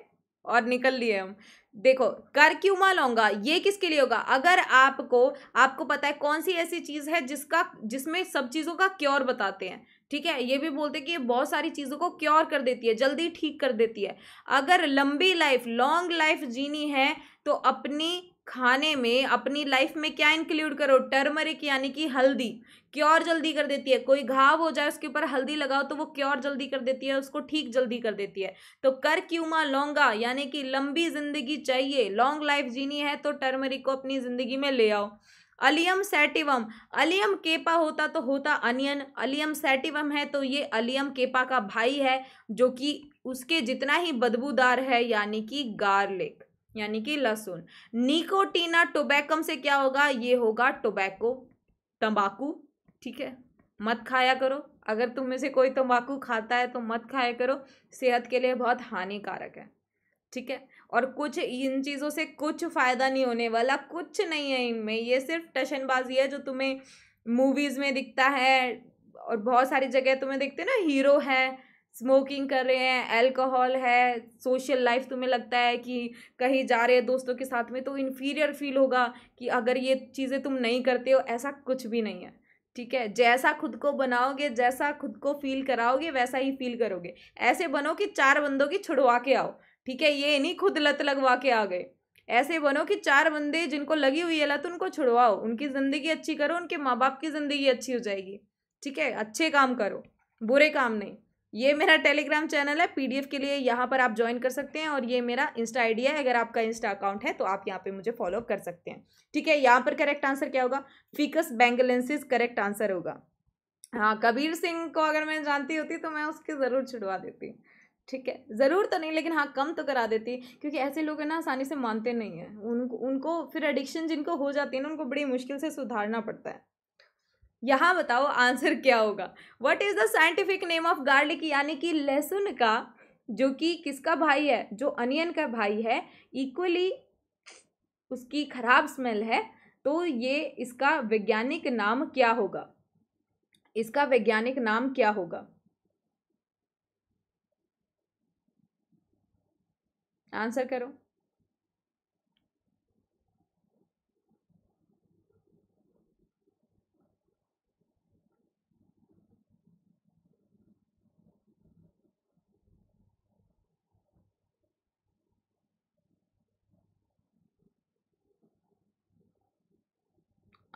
और निकल लिए हम देखो कर क्यों मालूंगा ये किसके लिए होगा अगर आपको आपको पता है कौन सी ऐसी चीज़ है जिसका जिसमें सब चीज़ों का क्योर बताते हैं ठीक है ये भी बोलते हैं कि ये बहुत सारी चीज़ों को क्योर कर देती है जल्दी ठीक कर देती है अगर लंबी लाइफ लॉन्ग लाइफ जीनी है तो अपनी खाने में अपनी लाइफ में क्या इंक्लूड करो टर्मरिक यानी कि हल्दी क्योर जल्दी कर देती है कोई घाव हो जाए उसके ऊपर हल्दी लगाओ तो वो क्योर जल्दी कर देती है उसको ठीक जल्दी कर देती है तो कर क्यूमा लौंगा यानी कि लंबी जिंदगी चाहिए लॉन्ग लाइफ जीनी है तो टर्मरिक को अपनी जिंदगी में ले आओ अलियम सेटिवम अलियम केपा होता तो होता अनियन अलियम सेटिवम है तो ये अलियम केपा का भाई है जो कि उसके जितना ही बदबूदार है यानी कि गार्लिक यानी कि लहसुन निकोटीना टोबैकम से क्या होगा ये होगा टोबैको तंबाकू ठीक है मत खाया करो अगर तुम में से कोई तंबाकू खाता है तो मत खाया करो सेहत के लिए बहुत हानिकारक है ठीक है और कुछ इन चीज़ों से कुछ फ़ायदा नहीं होने वाला कुछ नहीं है इनमें ये सिर्फ टशनबाजी है जो तुम्हें मूवीज़ में दिखता है और बहुत सारी जगह तुम्हें देखते ना हीरो है स्मोकिंग कर रहे हैं अल्कोहल है सोशल लाइफ तुम्हें लगता है कि कहीं जा रहे हैं दोस्तों के साथ में तो इन्फीरियर फील होगा कि अगर ये चीज़ें तुम नहीं करते हो ऐसा कुछ भी नहीं है ठीक है जैसा खुद को बनाओगे जैसा खुद को फील कराओगे वैसा ही फील करोगे ऐसे बनो कि चार बंदों की छुड़वा के आओ ठीक है ये नहीं खुद लत लगवा के आ गए ऐसे बनो कि चार बंदे जिनको लगी हुई है लत उनको छुड़वाओ उनकी ज़िंदगी अच्छी करो उनके माँ बाप की ज़िंदगी अच्छी हो जाएगी ठीक है अच्छे काम करो बुरे काम नहीं ये मेरा टेलीग्राम चैनल है पीडीएफ के लिए यहाँ पर आप ज्वाइन कर सकते हैं और ये मेरा इंस्टा आई है अगर आपका इंस्टा अकाउंट है तो आप यहाँ पे मुझे फॉलो कर सकते हैं ठीक है यहाँ पर करेक्ट आंसर क्या होगा फिकस बैंगलेंसिस करेक्ट आंसर होगा हाँ कबीर सिंह को अगर मैं जानती होती तो मैं उसके ज़रूर छुड़वा देती ठीक है ज़रूर तो नहीं लेकिन हाँ कम तो करा देती क्योंकि ऐसे लोग है ना आसानी से मानते नहीं हैं उनको उनको फिर एडिक्शन जिनको हो जाती है ना उनको बड़ी मुश्किल से सुधारना पड़ता है यहाँ बताओ आंसर क्या होगा what is the scientific name of garlic यानी कि लहसुन का जो कि किसका भाई है जो अनियन का भाई है इक्वली उसकी खराब स्मेल है तो ये इसका वैज्ञानिक नाम क्या होगा इसका वैज्ञानिक नाम क्या होगा आंसर करो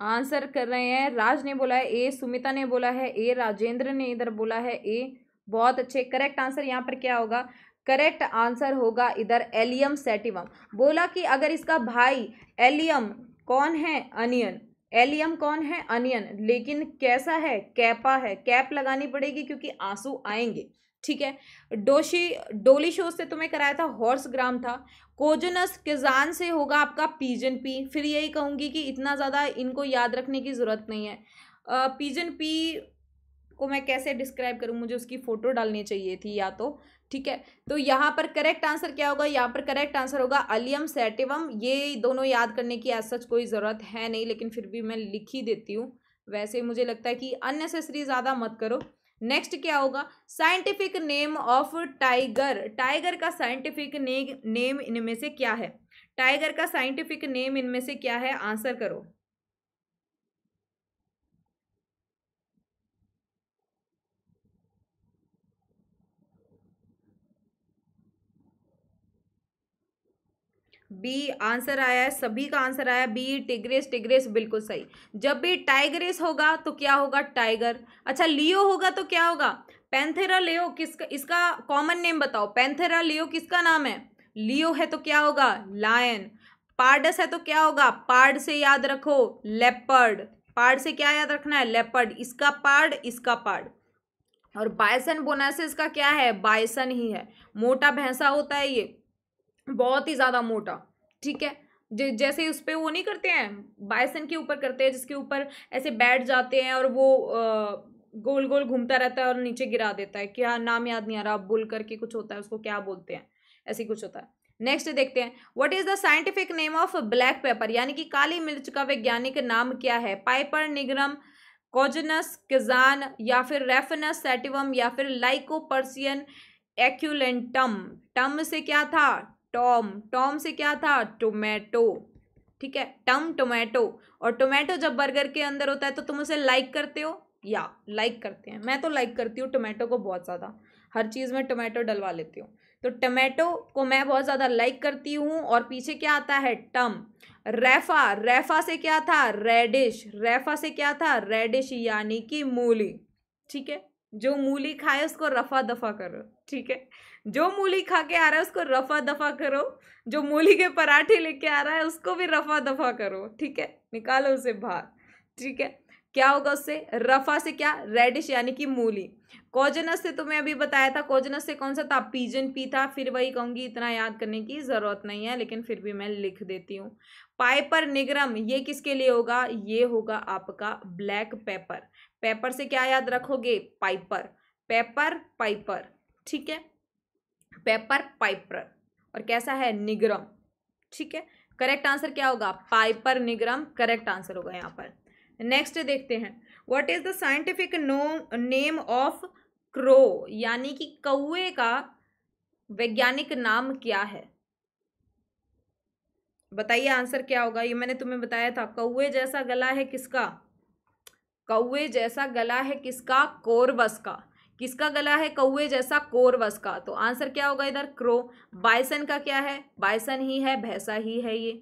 आंसर कर रहे हैं राज ने बोला है ए सुमिता ने बोला है ए राजेंद्र ने इधर बोला है ए बहुत अच्छे करेक्ट आंसर यहाँ पर क्या होगा करेक्ट आंसर होगा इधर एलियम सेटिवम बोला कि अगर इसका भाई एलियम कौन है अनियन एलियम कौन है अनियन लेकिन कैसा है कैपा है कैप लगानी पड़ेगी क्योंकि आंसू आएंगे ठीक है डोशी डोली शो से तुम्हें कराया था हॉर्स ग्राम था कोजनस किजान से होगा आपका पीजन पी फिर यही कहूँगी कि इतना ज़्यादा इनको याद रखने की ज़रूरत नहीं है पीजन पी को मैं कैसे डिस्क्राइब करूँ मुझे उसकी फ़ोटो डालनी चाहिए थी या तो ठीक है तो यहाँ पर करेक्ट आंसर क्या होगा यहाँ पर करेक्ट आंसर होगा अलियम सेटिवम ये दोनों याद करने की आज सच कोई ज़रूरत है नहीं लेकिन फिर भी मैं लिख ही देती हूँ वैसे मुझे लगता है कि अननेसेसरी ज़्यादा मत करो नेक्स्ट क्या होगा scientific name of tiger tiger का साइंटिफिक नेम इनमें से क्या है टाइगर का साइंटिफिक नेम इनमें से क्या है आंसर करो बी आंसर आया है सभी का आंसर आया बी टिग्रेस टिग्रेस बिल्कुल सही जब भी टाइग्रेस होगा तो क्या होगा टाइगर अच्छा लियो होगा तो क्या होगा पैंथेरा लियो किसका इसका कॉमन नेम बताओ पैंथेरा लियो किसका नाम है लियो है तो क्या होगा लायन पार्डस है तो क्या होगा पार्ड से याद रखो लेपर्ड पार्ड से क्या याद रखना है लेपर्ड इसका पार्ड इसका पार्ड और बायसन बोनासिस का क्या है बायसन ही है मोटा भैंसा होता है ये बहुत ही ज़्यादा मोटा ठीक है जैसे उस पर वो नहीं करते हैं बायसन के ऊपर करते हैं जिसके ऊपर ऐसे बैठ जाते हैं और वो गोल गोल घूमता रहता है और नीचे गिरा देता है क्या हाँ, नाम याद नहीं आ रहा बुल करके कुछ होता है उसको क्या बोलते हैं ऐसे कुछ होता है नेक्स्ट देखते हैं what is the scientific name of black pepper यानी कि काली मिर्च का वैज्ञानिक नाम क्या है पाइपर निगरम कोजनस किजान या फिर रेफनस सेटिवम या फिर लाइकोपर्सियन एक्यूलेंटम टम से क्या था टॉम टॉम से क्या था टोमेटो ठीक है टम टोमेटो और टोमेटो जब बर्गर के अंदर होता है तो तुम उसे लाइक करते हो या लाइक करते हैं मैं तो लाइक करती हूँ टोमेटो को बहुत ज़्यादा हर चीज़ में टोमेटो डलवा लेती हूँ तो टमेटो को मैं बहुत ज़्यादा लाइक करती हूँ और पीछे क्या आता है टम रेफा रेफा से क्या था रेडिश रेफा से क्या था रेडिश यानी कि मूली ठीक है जो मूली खाए उसको रफा दफा करो ठीक है जो मूली खा के आ रहा है उसको रफा दफा करो जो मूली के पराठे लेके आ रहा है उसको भी रफा दफा करो ठीक है निकालो उसे बाहर ठीक है क्या होगा उससे रफा से क्या रेडिश यानी कि मूली कोजनस से तुम्हें तो अभी बताया था कोजनस से कौन सा था पीजन पी था फिर वही कहूंगी इतना याद करने की ज़रूरत नहीं है लेकिन फिर भी मैं लिख देती हूँ पाइपर निगरम ये किसके लिए होगा ये होगा आपका ब्लैक पेपर पेपर से क्या याद रखोगे पाइपर पेपर पाइपर ठीक है पेपर पाइपर और कैसा है निगरम ठीक है करेक्ट आंसर क्या होगा पाइपर निगरम करेक्ट आंसर होगा यहाँ पर नेक्स्ट देखते हैं what is the scientific no name of crow यानी कि कौए का वैज्ञानिक नाम क्या है बताइए आंसर क्या होगा ये मैंने तुम्हें बताया था कौए जैसा गला है किसका कौए जैसा गला है किसका कोरबस का किसका गला है कौए जैसा कोरवस का तो आंसर क्या होगा इधर क्रो बाइसन का क्या है बाइसन ही है भैंसा ही है ये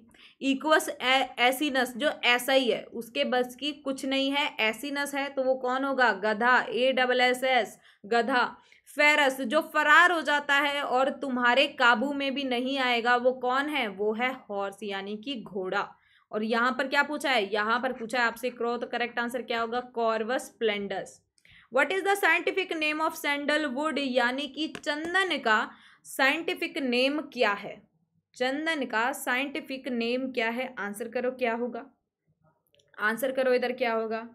इक्वस एसिनस जो ऐसा ही है उसके बस की कुछ नहीं है एसिनस है तो वो कौन होगा गधा ए डबल एस एस गधा फेरस जो फरार हो जाता है और तुम्हारे काबू में भी नहीं आएगा वो कौन है वो है हॉर्स यानी कि घोड़ा और यहाँ पर क्या पूछा है यहाँ पर पूछा है आपसे क्रो तो करेक्ट आंसर क्या होगा Corvus splendens what is the scientific name of sandalwood यानी कि चंदन का साइंटिफिक नेम क्या है चंदन का साइंटिफिक नेम क्या है आंसर करो क्या होगा आंसर करो इधर क्या होगा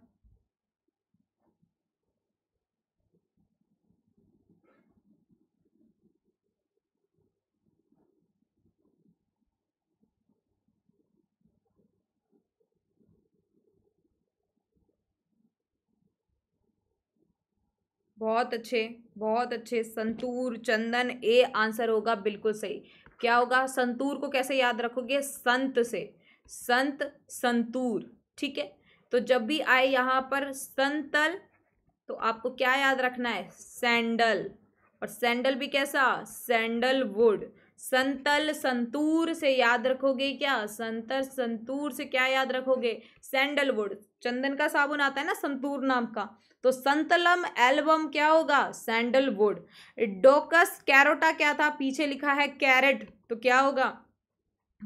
बहुत अच्छे बहुत अच्छे संतूर चंदन ए आंसर होगा बिल्कुल सही क्या होगा संतूर को कैसे याद रखोगे संत से संत संतूर ठीक है तो जब भी आए यहाँ पर संतल तो आपको क्या याद रखना है सैंडल और सैंडल भी कैसा सैंडल वुड संतल संतूर से याद रखोगे क्या संतल संतूर से क्या याद रखोगे सैंडलवुड चंदन का साबुन आता है ना संतूर नाम का तो संतलम एल्बम क्या होगा सैंडलवुड डोकस कैरोटा क्या था पीछे लिखा है कैरेट तो क्या होगा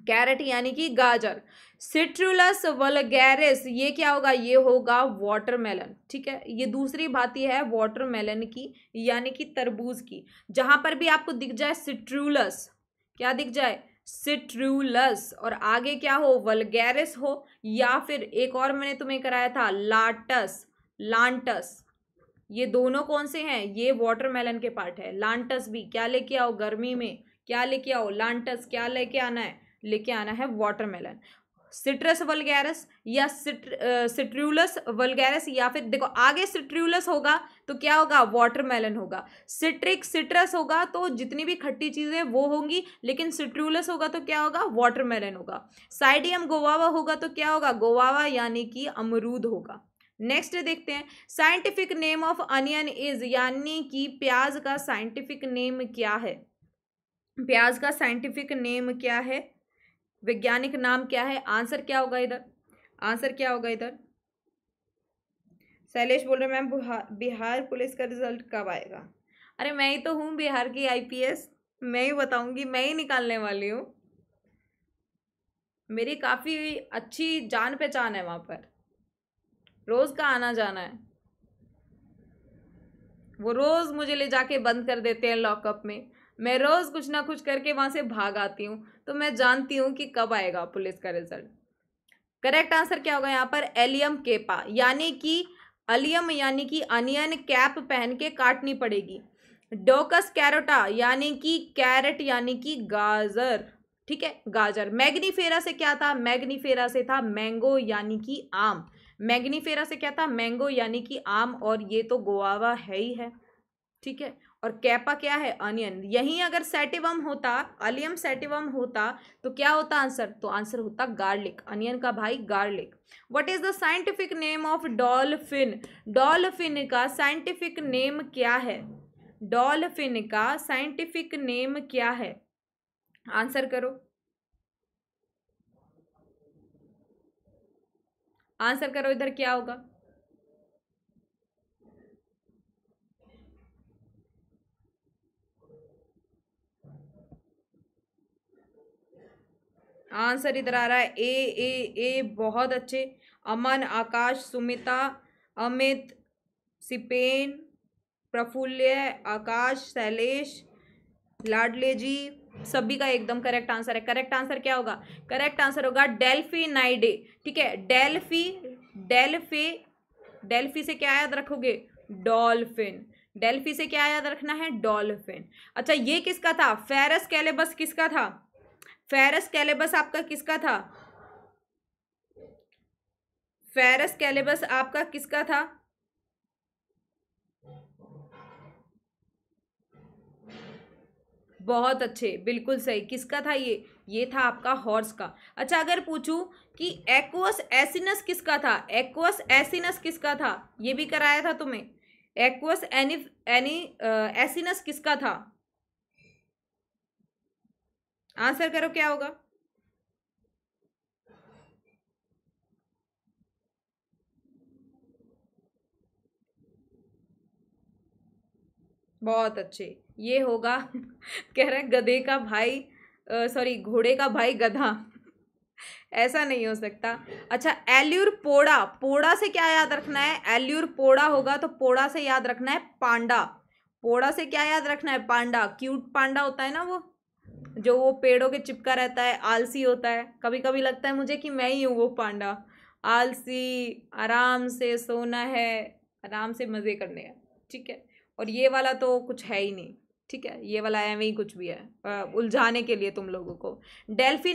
कैरेट यानी कि गाजर सिट्रुलस वलगैरिस ये क्या होगा ये होगा वाटरमेलन ठीक है ये दूसरी भांति है वाटरमेलन की यानी कि तरबूज की जहां पर भी आपको दिख जाए सिट्रुलस क्या दिख जाए सिट्रुलस और आगे क्या हो वलगैरिस हो या फिर एक और मैंने तुम्हें कराया था लाटस लांटस ये दोनों कौन से हैं ये वाटरमेलन के पार्ट है लांटस भी क्या लेके आओ गर्मी में क्या लेके आओ लांटस क्या लेके आना है लेके आना है वाटरमेलन सिट्रस वलगैरस या सिट्र, वलगैरस या फिर देखो आगे सिट्रुलस होगा तो क्या होगा वाटरमेलन होगा सिट्रिक सिट्रस होगा तो जितनी भी खट्टी चीज़ें वो होंगी लेकिन सिट्रूलस होगा तो क्या होगा वाटरमेलन होगा साइडियम गोवावा होगा तो क्या होगा गोवावा यानी कि अमरूद होगा नेक्स्ट देखते हैं scientific name of onion is यानी कि प्याज का साइंटिफिक नेम क्या है प्याज का साइंटिफिक नेम क्या है वैज्ञानिक नाम क्या है आंसर क्या होगा इधर आंसर क्या होगा इधर शैलेश बोल रहे मैम बिहार पुलिस का रिजल्ट कब आएगा अरे मैं ही तो हूँ बिहार की आईपीएस मैं ही बताऊंगी मैं ही निकालने वाली हूँ मेरी काफ़ी अच्छी जान पहचान है वहाँ पर रोज़ का आना जाना है वो रोज़ मुझे ले जाके बंद कर देते हैं लॉकअप में मैं रोज़ कुछ ना कुछ करके वहां से भाग आती हूँ तो मैं जानती हूँ कि कब आएगा पुलिस का रिजल्ट करेक्ट आंसर क्या होगा यहाँ पर एलियम केपा यानी कि अलियम यानी कि अनियन कैप पहन के काटनी पड़ेगी डोकस कैरोटा यानी कि कैरेट यानी कि गाजर ठीक है गाजर मैग्नीफेरा से क्या था मैग्नीफेरा से था मैंगो यानी कि आम मैग्नीफेरा से क्या था मैंगो यानी कि आम और ये तो गोआवा है ही है ठीक है और कैपा क्या है अनियन यही अगर सेटिवम होता अलियम सेटिवम होता तो क्या होता आंसर तो आंसर होता गार्लिक अनियन का भाई garlic what is the scientific name of dolphin dolphin का साइंटिफिक नेम क्या है डॉल्फिन का साइंटिफिक नेम क्या है आंसर करो आंसर करो इधर क्या होगा आंसर इधर आ रहा है ए ए ए बहुत अच्छे अमन आकाश सुमिता अमित सिपेन प्रफुल्ल आकाश शैलेश लाडले जी सभी का एकदम करेक्ट आंसर है करेक्ट आंसर क्या होगा करेक्ट आंसर होगा डेल्फी नाइडे ठीक है डेल्फी डेल्फी डेल्फी से क्या याद रखोगे डॉल्फिन डेल्फी से क्या याद रखना है डॉल्फिन अच्छा ये किसका था फेरस कैलेबस किसका था फेरस कैलेबस आपका किसका था फेरस कैलेबस आपका किसका था बहुत अच्छे बिल्कुल सही किसका था ये ये था आपका हॉर्स का अच्छा अगर पूछूं कि एक्वस एसिनस किसका था एक्वस एसिनस किसका था ये भी कराया था तुम्हें एक्वस एनी एनी एसिनस किसका था आंसर करो क्या होगा बहुत अच्छे ये होगा कह रहे हैं गधे का भाई सॉरी घोड़े का भाई गधा ऐसा नहीं हो सकता अच्छा एल्यूर पोड़ा पोड़ा से क्या याद रखना है एल्यूर पोड़ा होगा तो पोड़ा से याद रखना है पांडा पोड़ा से क्या याद रखना है पांडा क्यूट पांडा होता है ना वो जो वो पेड़ों के चिपका रहता है आलसी होता है कभी कभी लगता है मुझे कि मैं ही हूँ वो पांडा आलसी आराम से सोना है आराम से मज़े करने हैं ठीक है और ये वाला तो कुछ है ही नहीं ठीक है ये वाला एम ही कुछ भी है हम्म। उलझाने के लिए तुम लोगों को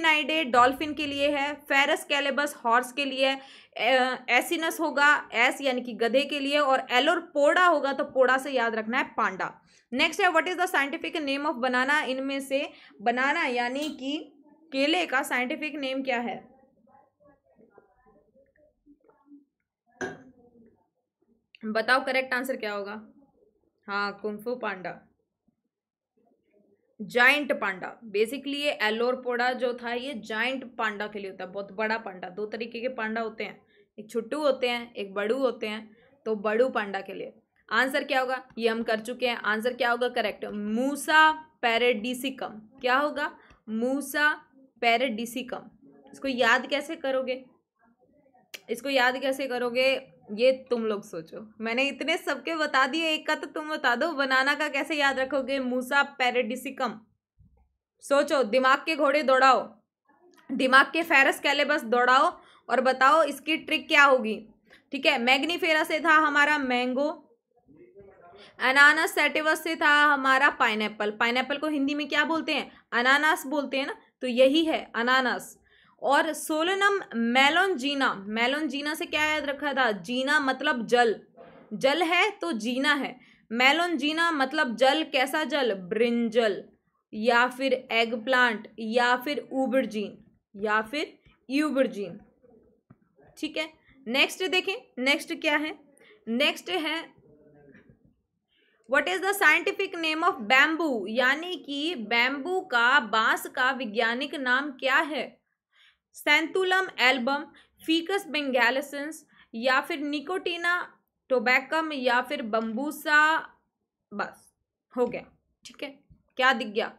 आइडे डॉल्फिन के लिए है फेरस कैलेबस हॉर्स के लिए एसिनस होगा एस यानी कि गधे के लिए और एलोर पोड़ा होगा तो पोड़ा से याद रखना है पांडा नेक्स्ट है what is the scientific name of banana इनमें से बनाना यानी कि केले का साइंटिफिक नेम क्या है बताओ करेक्ट आंसर क्या होगा हाँ Kung Fu panda giant panda basically ये एलोरपोडा जो था ये जाइंट पांडा के लिए होता है बहुत बड़ा पांडा दो तरीके के पांडा होते हैं एक छुट्टू होते हैं एक बड़ू होते हैं तो बड़ू पांडा के लिए आंसर क्या होगा ये हम कर चुके हैं आंसर क्या होगा करेक्ट मूसा पैरेडिसिकम क्या होगा मूसा पैरेडिसिकम इसको याद कैसे करोगे इसको याद कैसे करोगे ये तुम लोग सोचो मैंने इतने सबके बता दिए एक का तो तुम बता दो बनाना का कैसे याद रखोगे मूसा पेरेडिसिकम सोचो दिमाग के घोड़े दौड़ाओ दिमाग के फेरस कैलेबस दौड़ाओ और बताओ इसकी ट्रिक क्या होगी ठीक है मैग्नीफेरा से था हमारा मैंगो अनानास सेटिवस से था हमारा पाइनएप्पल पाइनएप्पल को हिंदी में क्या बोलते हैं अनानास बोलते हैं ना तो यही है अनानास और सोलनम मेलोनजीना मेलोनजीना से क्या याद रखा था जीना मतलब जल जल है तो जीना है मेलोनजीना मतलब जल कैसा जल ब्रिंजल या फिर एग प्लांट या फिर ऊबरजीन या फिर यूबरजीन ठीक है नेक्स्ट देखें नेक्स्ट क्या है नेक्स्ट है what is the scientific name of bamboo यानी कि बैम्बू का बांस का वैज्ञानिक नाम क्या है सेंतुलम एल्बम फीकस बेंगेलिसंस या फिर निकोटीना टोबैकम या फिर बम्बूसा बस हो गया ठीक है क्या दिख गया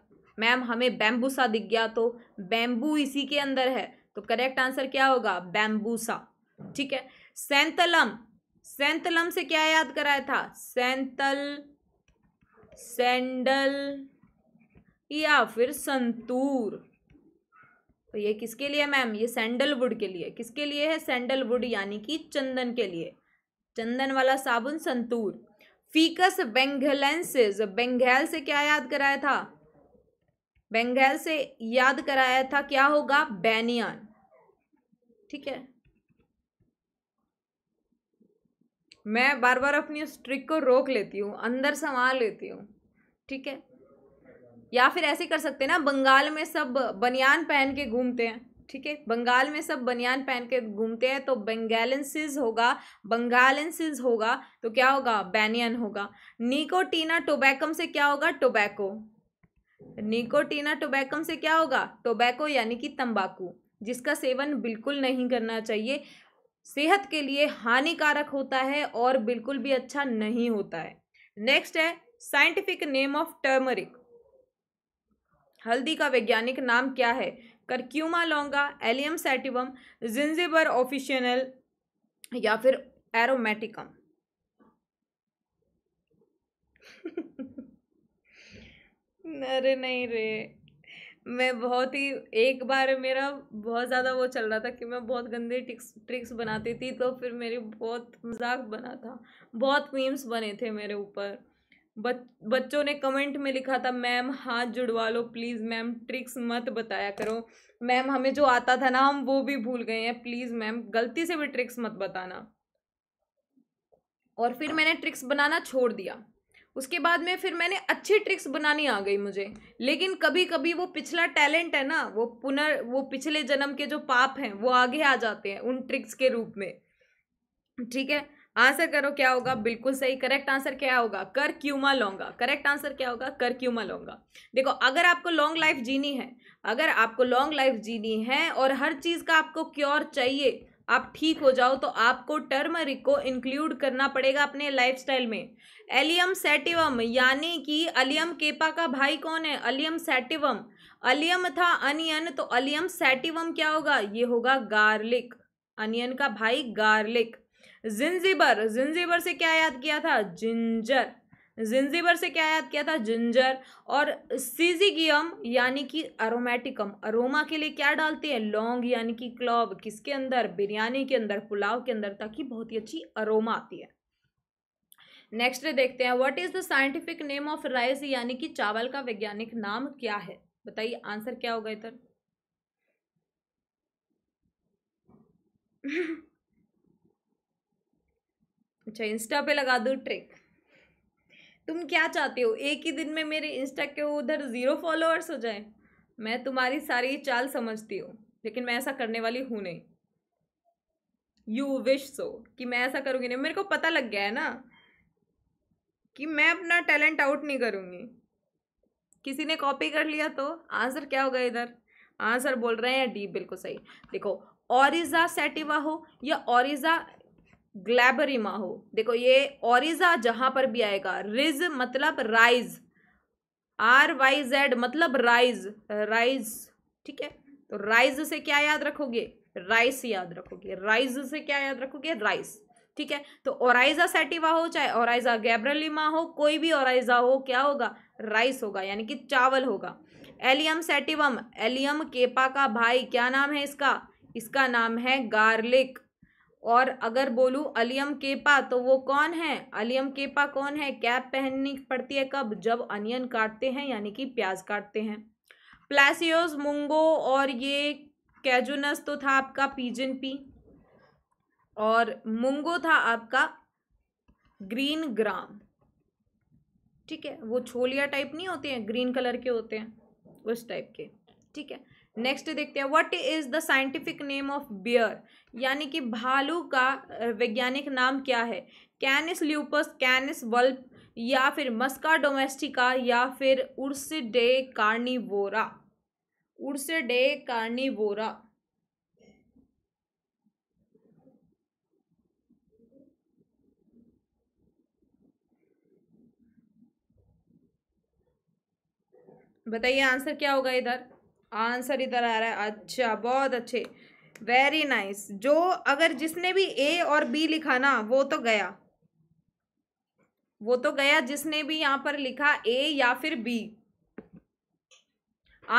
मैम हमें बैम्बूसा दिख गया तो बैम्बू इसी के अंदर है तो करेक्ट आंसर क्या होगा बैम्बूसा ठीक है सेंतलम सेंतलम से क्या याद कराया था सेंतल सेंडल या फिर संतूर तो ये किसके लिए मैम ये सैंडलवुड के लिए किसके लिए है सैंडलवुड यानी कि चंदन के लिए चंदन वाला साबुन संतूर फीकस बेंगलेंसेज बेंगल से क्या याद कराया था बेंगल से याद कराया था क्या होगा बैनियन ठीक है मैं बार बार अपनी उस ट्रिक को रोक लेती हूँ अंदर संभाल लेती हूँ ठीक है या फिर ऐसे कर सकते हैं ना बंगाल में सब बनियान पहन के घूमते हैं ठीक है बंगाल में सब बनियान पहन के घूमते हैं तो बंगालेंसिस होगा बंगालेंसिस होगा तो क्या होगा बैनियन होगा निकोटीना टोबैकम से क्या होगा टोबैको निकोटीना टोबैकम से क्या होगा टोबैको यानी कि तंबाकू जिसका सेवन बिल्कुल नहीं करना चाहिए सेहत के लिए हानिकारक होता है और बिल्कुल भी अच्छा नहीं होता है नेक्स्ट है साइंटिफिक नेम ऑफ टर्मरिक हल्दी का वैज्ञानिक नाम क्या है Curcuma longa Allium sativum Zingiber officinale या फिर एरोमेटिकम अरे नहीं रे मैं बहुत ही एक बार मेरा बहुत ज़्यादा वो चल रहा था कि मैं बहुत गंदे ट्रिक्स ट्रिक्स बनाती थी तो फिर मेरी बहुत मजाक बना था बहुत मीम्स बने थे मेरे ऊपर बच, बच्चों ने कमेंट में लिखा था मैम हाथ जुड़वा लो प्लीज़ मैम ट्रिक्स मत बताया करो मैम हमें जो आता था ना हम वो भी भूल गए हैं प्लीज़ मैम गलती से भी ट्रिक्स मत बताना और फिर मैंने ट्रिक्स बनाना छोड़ दिया उसके बाद में फिर मैंने अच्छी ट्रिक्स बनानी आ गई मुझे लेकिन कभी कभी वो पिछला टैलेंट है ना वो पुनर् वो पिछले जन्म के जो पाप हैं वो आगे आ जाते हैं उन ट्रिक्स के रूप में ठीक है आंसर करो क्या होगा बिल्कुल सही करेक्ट आंसर क्या होगा कर क्यूमा लौंगा करेक्ट आंसर क्या होगा कर क्यूमा लौंगा देखो अगर आपको लॉन्ग लाइफ जीनी है अगर आपको लॉन्ग लाइफ जीनी है और हर चीज़ का आपको क्योर चाहिए आप ठीक हो जाओ तो आपको टर्मरिक को इंक्लूड करना पड़ेगा अपने लाइफस्टाइल में एलियम सेटिवम यानी कि अलियम केपा का भाई कौन है अलियम सेटिवम अलियम था अनियन तो अलियम सेटिवम क्या होगा ये होगा गार्लिक अनियन का भाई गार्लिक जिंजीबर जिंजीबर से क्या याद किया था जिंजर जिंजीबर से क्या याद किया था जिंजर और सीजीगियम यानी कि अरोमेटिकम अरोमा के लिए क्या डालते हैं लौंग यानी कि क्लॉव किसके अंदर बिरयानी के अंदर पुलाव के अंदर ताकि बहुत ही अच्छी अरोमा आती है नेक्स्ट देखते हैं what is the scientific name of rice यानी कि चावल का वैज्ञानिक नाम क्या है बताइए आंसर क्या होगा इधर अच्छा इंस्टा पे लगा दो ट्रिक तुम क्या चाहते हो एक ही दिन में मेरे इंस्टा के उधर ज़ीरो फॉलोअर्स हो जाए मैं तुम्हारी सारी चाल समझती हूँ लेकिन मैं ऐसा करने वाली हूँ नहीं यू विश सो कि मैं ऐसा करूँगी नहीं मेरे को पता लग गया है ना कि मैं अपना टैलेंट आउट नहीं करूँगी किसी ने कॉपी कर लिया तो आंसर क्या होगा इधर आंसर बोल रहे हैं डी बिल्कुल सही देखो ओरिजा सेटिवा हो या ओरिजा ग्लैबरिमा हो देखो ये ओरिजा जहां पर भी आएगा रिज मतलब राइज आर वाई जेड मतलब राइज राइज ठीक है तो राइज से क्या याद रखोगे राइस याद रखोगे राइज से क्या याद रखोगे राइस ठीक है तो ओराइजा सेटिवा हो चाहे ओराइजा गैब्रलिमा हो कोई भी ओराइजा हो क्या होगा राइस होगा यानी कि चावल होगा एलियम सेटिवम एलियम केपा का भाई क्या नाम है इसका इसका नाम है गार्लिक और अगर बोलूँ अलियम केपा तो वो कौन है अलियम केपा कौन है कैप पहननी पड़ती है कब जब अनियन काटते हैं यानी कि प्याज काटते हैं प्लेसियोज मुंगो और ये कैजुनस तो था आपका पीजन पी और मुंगो था आपका ग्रीन ग्राम ठीक है वो छोलिया टाइप नहीं होते हैं ग्रीन कलर के होते हैं उस टाइप के ठीक है नेक्स्ट देखते हैं what is the scientific name of bear यानी कि भालू का वैज्ञानिक नाम क्या है कैनिस ल्यूपस कैनिस वल्प या फिर मस्का डोमेस्टिका या फिर Ursidae Carnivora Ursidae Carnivora बताइए आंसर क्या होगा इधर आंसर इधर आ रहा है अच्छा बहुत अच्छे वेरी नाइस nice. जो अगर जिसने भी ए और बी लिखा ना वो तो गया वो तो गया जिसने भी यहाँ पर लिखा ए या फिर बी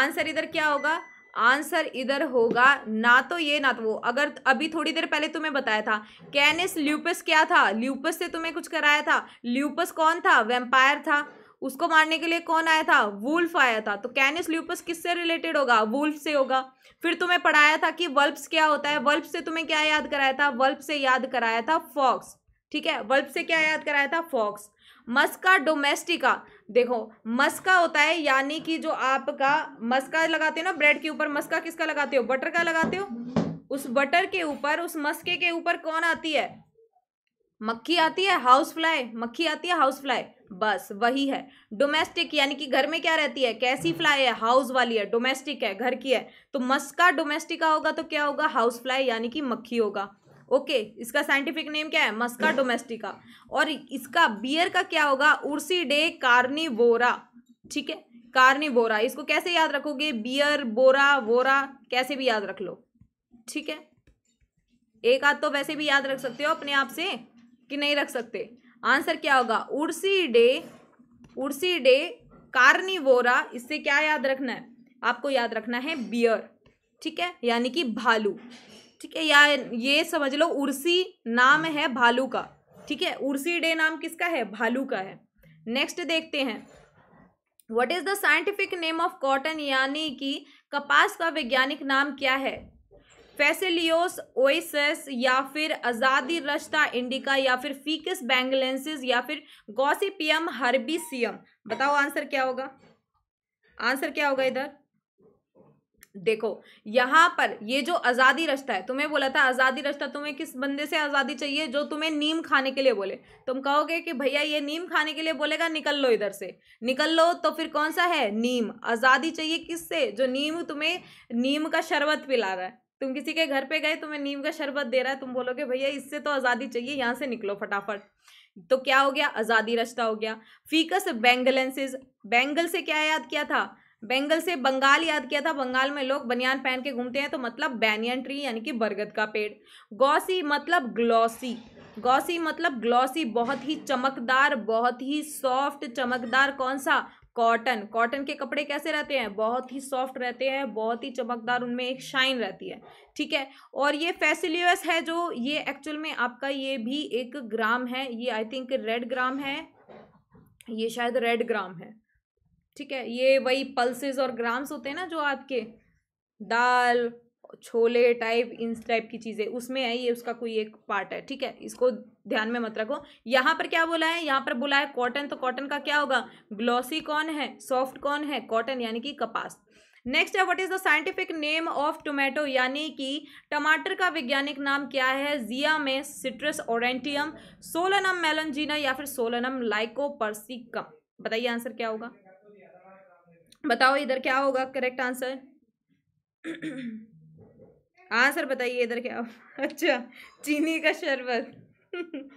आंसर इधर क्या होगा आंसर इधर होगा ना तो ये ना तो वो अगर अभी थोड़ी देर पहले तुम्हें बताया था कैनिस ल्यूपस क्या था ल्यूपस से तुम्हें कुछ कराया था ल्यूपस कौन था वेम्पायर था उसको मारने के लिए कौन आया था वुल्फ आया था तो कैनिस ल्यूपस किससे रिलेटेड होगा वुल्फ से होगा फिर तुम्हें पढ़ाया था कि वल्प्स क्या होता है वल्प से तुम्हें क्या याद कराया था वल्प से याद कराया था फॉक्स ठीक है वल्प से क्या याद कराया था फॉक्स मस्का डोमेस्टिका देखो मस्का होता है यानी कि जो आपका मस्का लगाते हो ना ब्रेड के ऊपर मस्का किसका लगाते हो बटर का लगाते हो उस बटर के ऊपर उस मस्के के ऊपर कौन आती है मक्खी आती है हाउस फ्लाई मक्खी आती है हाउस फ्लाई बस वही है डोमेस्टिक यानी कि घर में क्या रहती है कैसी फ्लाई है हाउस वाली है डोमेस्टिक है घर की है तो मस्का डोमेस्टिका होगा तो क्या होगा हाउस फ्लाई यानी कि मक्खी होगा ओके okay, इसका साइंटिफिक नेम क्या है मस्का डोमेस्टिका और इसका बियर का क्या होगा उर्सी डे कार्निवोरा ठीक है कार्निवोरा इसको कैसे याद रखोगे बियर बोरा वोरा कैसे भी याद रख लो ठीक है एक आध तो वैसे भी याद रख सकते हो अपने आप से कि नहीं रख सकते आंसर क्या होगा उर्सी डे उर्सी डे कार्निवोरा इससे क्या याद रखना है आपको याद रखना है बियर ठीक है यानी कि भालू ठीक है या ये समझ लो उर्सी नाम है भालू का ठीक है उर्सी डे नाम किसका है भालू का है नेक्स्ट देखते हैं what is the scientific name of cotton यानी कि कपास का वैज्ञानिक नाम क्या है फेसिलियोस ओइसस या फिर आज़ादी रश्ता इंडिका या फिर फीकस बैंगलेंसिस या फिर गॉसिपियम हर्बिसियम बताओ आंसर क्या होगा आंसर क्या होगा इधर देखो यहाँ पर ये जो आज़ादी रश्ता है तुम्हें बोला था आज़ादी रश्ता तुम्हें किस बंदे से आज़ादी चाहिए जो तुम्हें नीम खाने के लिए बोले तुम कहोगे कि भैया ये नीम खाने के लिए बोलेगा निकल लो इधर से निकल लो तो फिर कौन सा है नीम आज़ादी चाहिए किससे जो नीम तुम्हें नीम का शरबत पिला रहा है तुम किसी के घर पे गए तुम्हें नीम का शरबत दे रहा है तुम बोलोगे भैया इससे तो आज़ादी चाहिए यहाँ से निकलो फटाफट तो क्या हो गया आज़ादी रास्ता हो गया फीकस बेंगलेंसेज बेंगल से क्या याद किया था बेंगल से बंगाल याद किया था बंगाल में लोग बनियान पहन के घूमते हैं तो मतलब बैनियन ट्री यानी कि बरगद का पेड़ गौसी मतलब ग्लॉसी गौसी मतलब ग्लॉसी बहुत ही चमकदार बहुत ही सॉफ्ट चमकदार कौन सा कॉटन कॉटन के कपड़े कैसे रहते हैं बहुत ही सॉफ्ट रहते हैं बहुत ही चमकदार उनमें एक शाइन रहती है ठीक है और ये फैसिलियस है जो ये एक्चुअल में आपका ये भी एक ग्राम है ये आई थिंक रेड ग्राम है ये शायद रेड ग्राम है ठीक है ये वही पल्सेस और ग्राम्स होते हैं ना जो आपके दाल छोले टाइप इन टाइप की चीज़ें उसमें है ये उसका कोई एक पार्ट है ठीक है इसको ध्यान में मत रखो यहाँ पर क्या बोला है यहाँ पर बोला है कॉटन तो कॉटन का क्या होगा ग्लॉसी कौन है सॉफ्ट कौन है कॉटन यानी कि कपास नेक्स्ट है what is the scientific name of tomato यानी कि टमाटर का वैज्ञानिक नाम क्या है जिया में सिट्रस ओरेंटियम सोलनम मेलनजीना या फिर सोलनम लाइकोपर्सिकम बताइए आंसर क्या होगा बताओ इधर क्या होगा करेक्ट आंसर हाँ सर बताइए इधर क्या अच्छा चीनी का शरबत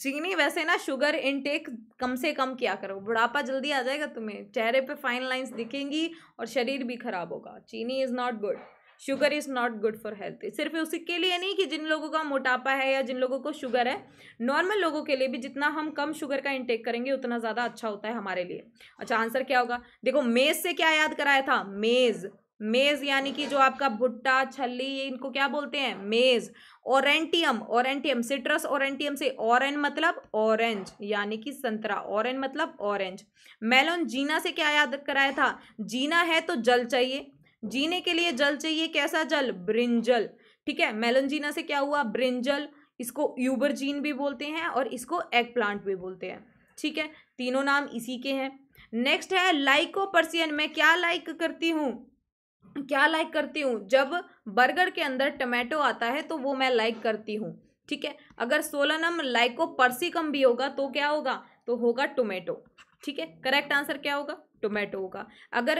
चीनी वैसे ना शुगर इनटेक कम से कम किया करो बुढ़ापा जल्दी आ जाएगा तुम्हें चेहरे पे फाइन लाइंस दिखेंगी और शरीर भी खराब होगा चीनी is not good sugar is not good for health सिर्फ उसी के लिए नहीं कि जिन लोगों का मोटापा है या जिन लोगों को शुगर है नॉर्मल लोगों के लिए भी जितना हम कम शुगर का इंटेक करेंगे उतना ज़्यादा अच्छा होता है हमारे लिए अच्छा आंसर क्या होगा देखो मेज़ से क्या याद कराया था मेज़ मेज यानी कि जो आपका भुट्टा छल्ली ये इनको क्या बोलते हैं मेज ओरेंटियम ओरेंटियम सिट्रस ओरेंटियम से ऑरेंज मतलब ऑरेंज यानी कि संतरा ऑरेंज मतलब ऑरेंज मेलोन जीना से क्या याद कराया था जीना है तो जल चाहिए जीने के लिए जल चाहिए कैसा जल ब्रिंजल ठीक है मेलोन जीना से क्या हुआ ब्रिंजल इसको यूबर जीन भी बोलते हैं और इसको एग प्लांट भी बोलते हैं ठीक है तीनों नाम इसी के हैं नेक्स्ट है लाइको पर्सियन मैं क्या लाइक करती हूँ क्या लाइक करती हूँ जब बर्गर के अंदर टमाटो आता है तो वो मैं लाइक करती हूँ ठीक है अगर सोलनम लाइको पर्सिकम भी होगा तो क्या होगा तो होगा टोमेटो ठीक है करेक्ट आंसर क्या होगा टोमेटो होगा अगर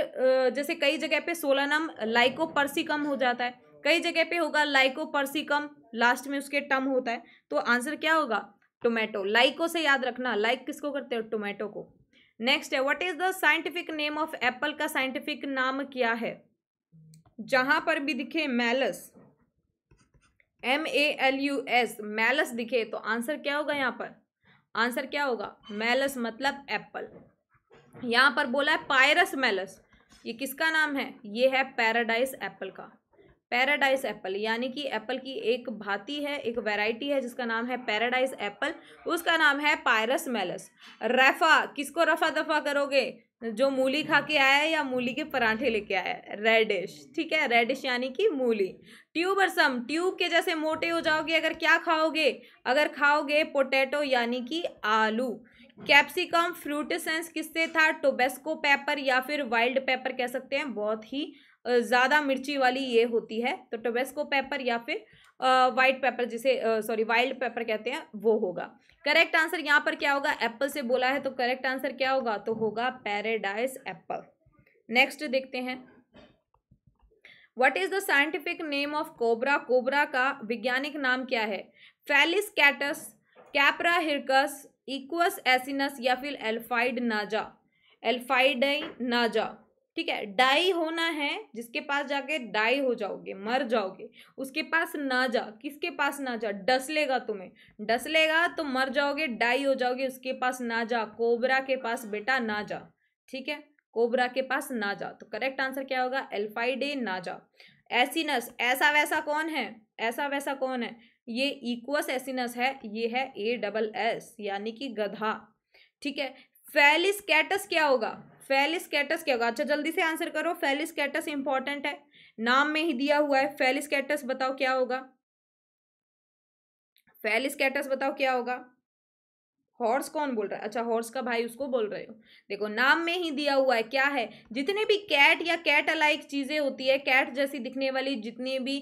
जैसे कई जगह पे सोलनम लाइको पर्सिकम हो जाता है कई जगह पे होगा लाइको पर्सिकम लास्ट में उसके टम होता है तो आंसर क्या होगा टोमेटो लाइको से याद रखना लाइक किसको करते हो टोमेटो को नेक्स्ट है what is the scientific name of apple का साइंटिफिक नाम क्या है जहां पर भी दिखे Malus M A L U S Malus दिखे तो आंसर क्या होगा यहां पर आंसर क्या होगा मैलस मतलब एप्पल यहां पर बोला है पायरस मैलस ये किसका नाम है ये है पैराडाइज एप्पल का पैराडाइज एप्पल यानी कि एप्पल की एक भांति है एक वैरायटी है जिसका नाम है पैराडाइज एप्पल उसका नाम है पायरस मेलस रफा किसको रफा दफा करोगे जो मूली खा के आया है या मूली के पराठे लेके आया है रेडिश ठीक है रेडिश यानी कि मूली ट्यूबरसम ट्यूब के जैसे मोटे हो जाओगे अगर क्या खाओगे अगर खाओगे पोटैटो यानी कि आलू कैप्सिकम फ्रूट सेंस किससे था टोबेस्को पेपर या फिर वाइल्ड पेपर कह सकते हैं बहुत ही ज़्यादा मिर्ची वाली ये होती है तो टोबेस्को पेपर या फिर वाइट पेपर जिसे सॉरी वाइल्ड पेपर कहते हैं वो होगा करेक्ट आंसर यहाँ पर क्या होगा एप्पल से बोला है तो करेक्ट आंसर क्या होगा तो होगा पैराडाइज एप्पल नेक्स्ट देखते हैं what is the scientific name of cobra cobra का वैज्ञानिक नाम क्या है Felis catus Capra hircus Equus asinus या फिर एल्फाइड नाजा एल्फाइड नाजा ठीक है डाई होना है जिसके पास जाके डाई हो जाओगे मर जाओगे उसके पास ना जा किसके पास ना जा डस लेगा तुम्हें डस लेगा तो मर जाओगे डाई हो जाओगे उसके पास ना जा कोबरा के पास बेटा ना जा ठीक है कोबरा के पास ना जा तो करेक्ट आंसर क्या होगा एल्फाइडे ना जा एसिनस ऐसा वैसा कौन है ऐसा वैसा कौन है ये इक्वस एसिनस है ये है ए डबल एस यानी कि गधा ठीक है फेलिस कैटस क्या होगा फेलिस कैटस क्या होगा अच्छा जल्दी से आंसर करो फेलिस कैटस इंपॉर्टेंट है नाम में ही दिया हुआ है फेलिस कैटस बताओ क्या होगा फेलिस कैटस बताओ क्या होगा हॉर्स कौन बोल रहा है अच्छा हॉर्स का भाई उसको बोल रहे हो देखो नाम में ही दिया हुआ है क्या है जितने भी कैट या कैट अलाइक चीज़ें होती है कैट जैसी दिखने वाली जितने भी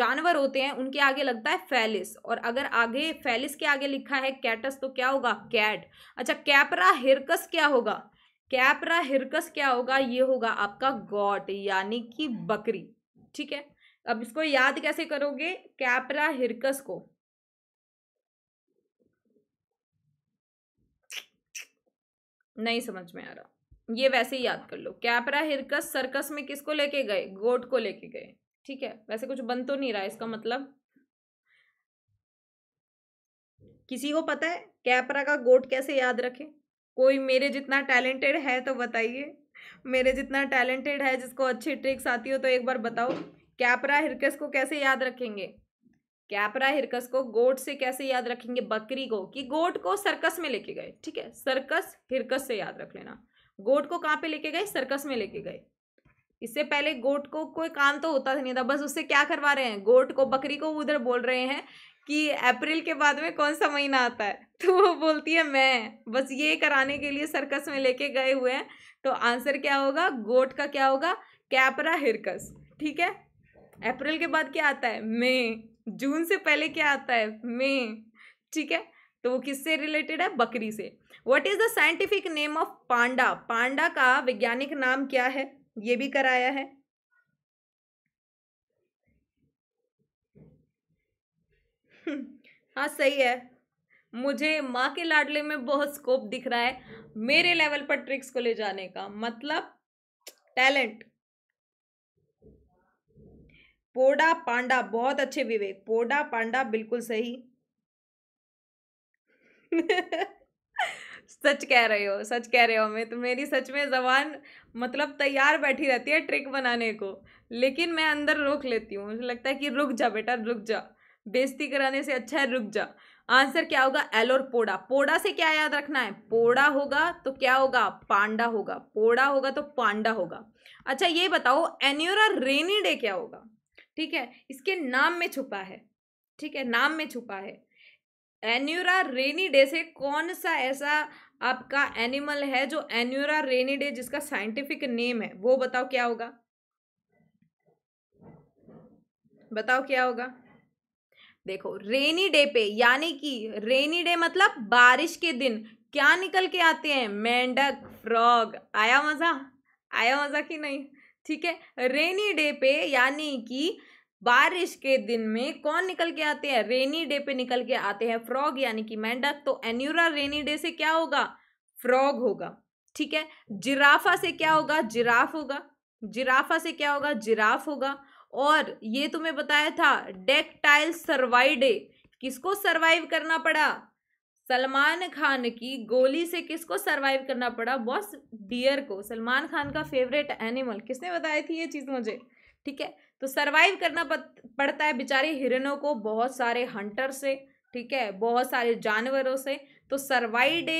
जानवर होते हैं उनके आगे लगता है फेलिस और अगर आगे फेलिस के आगे लिखा है कैटस तो क्या होगा कैट अच्छा कैपरा हिरकस क्या होगा कैपरा हिरकस क्या होगा ये होगा आपका गॉट यानी कि हम्म। बकरी ठीक है अब इसको याद कैसे करोगे कैपरा हिरकस को नहीं समझ में आ रहा ये वैसे ही याद कर लो कैपरा हिरकस सर्कस में किसको लेके गए गोट को लेके गए ठीक है वैसे कुछ बन तो नहीं रहा इसका मतलब किसी को पता है कैपरा का गोट कैसे याद रखे कोई मेरे जितना टैलेंटेड है तो बताइए मेरे जितना टैलेंटेड है जिसको अच्छी ट्रिक्स आती हो तो एक बार बताओ कैपरा हिरकस को कैसे याद रखेंगे कैपरा हिरकस को गोट से कैसे याद रखेंगे बकरी को कि गोट को सर्कस में लेके गए ठीक है सर्कस हिरकस से याद रख लेना गोट को कहाँ पे लेके गए सर्कस में लेके गए इससे पहले गोट को कोई काम तो होता था नहीं था बस उससे क्या करवा रहे हैं गोट को बकरी को उधर बोल रहे हैं कि अप्रैल के बाद में कौन सा महीना आता है तो वो बोलती है मैं बस ये कराने के लिए सर्कस में लेके गए हुए हैं तो आंसर क्या होगा गोट का क्या होगा कैपरा हिरकस ठीक है अप्रैल के बाद क्या आता है मई जून से पहले क्या आता है मई ठीक है तो वो किससे रिलेटेड है बकरी से what is the scientific name of panda panda का वैज्ञानिक नाम क्या है ये भी कराया है हाँ सही है मुझे माँ के लाडले में बहुत स्कोप दिख रहा है मेरे लेवल पर ट्रिक्स को ले जाने का मतलब टैलेंट पोडा पांडा बहुत अच्छे विवेक पोडा पांडा बिल्कुल सही सच कह रहे हो सच कह रहे हो मैं तो मेरी सच में जबान मतलब तैयार बैठी रहती है ट्रिक बनाने को लेकिन मैं अंदर रोक लेती हूँ मुझे लगता है कि रुक जा बेटा रुक जा बेस्ती कराने से अच्छा है रुक जा आंसर क्या होगा एल और पोड़ा पोड़ा से क्या याद रखना है पोड़ा होगा तो क्या होगा पांडा होगा पोड़ा होगा तो पांडा होगा अच्छा ये बताओ एन्यूरा रेनी डे क्या होगा ठीक है इसके नाम में छुपा है ठीक है नाम में छुपा है एन्यूरा रेनी डे से कौन सा ऐसा आपका एनिमल है जो एन्यूरा रेनी डे जिसका साइंटिफिक नेम है वो बताओ क्या होगा बताओ क्या होगा देखो रेनी डे पे यानी कि रेनी डे मतलब बारिश के दिन क्या निकल के आते हैं मेंढक फ्रॉग आया मज़ा आया मज़ा कि नहीं ठीक है रेनी डे पे यानी कि बारिश के दिन में कौन निकल के आते हैं रेनी डे पे निकल के आते हैं फ्रॉग यानी कि मेंढक तो एन्यूरा रेनी डे से क्या होगा फ्रॉग होगा ठीक है जिराफा से क्या होगा जिराफ होगा जिराफा से क्या होगा जिराफ होगा और ये तुम्हें बताया था डेक्टाइल सर्वाइडे किसको सर्वाइव करना पड़ा सलमान खान की गोली से किसको सर्वाइव करना पड़ा बॉस डियर को सलमान खान का फेवरेट एनिमल किसने बताई थी ये चीज़ मुझे ठीक है तो सर्वाइव करना पड़ता है बेचारे हिरणों को बहुत सारे हंटर से ठीक है बहुत सारे जानवरों से तो सर्वाइडे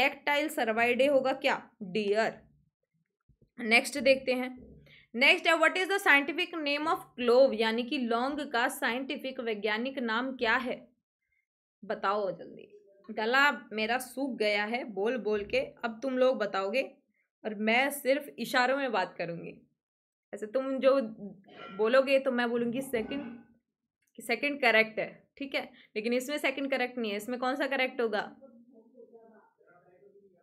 डेक्टाइल सर्वाइडे होगा क्या डियर नेक्स्ट देखते हैं नेक्स्ट है what is the scientific name of clove यानी कि लौंग का साइंटिफिक वैज्ञानिक नाम क्या है बताओ जल्दी गला मेरा सूख गया है बोल बोल के अब तुम लोग बताओगे और मैं सिर्फ इशारों में बात करूँगी ऐसे तुम जो बोलोगे तो मैं बोलूँगी सेकंड सेकंड करेक्ट है ठीक है लेकिन इसमें सेकंड करेक्ट नहीं है इसमें कौन सा करेक्ट होगा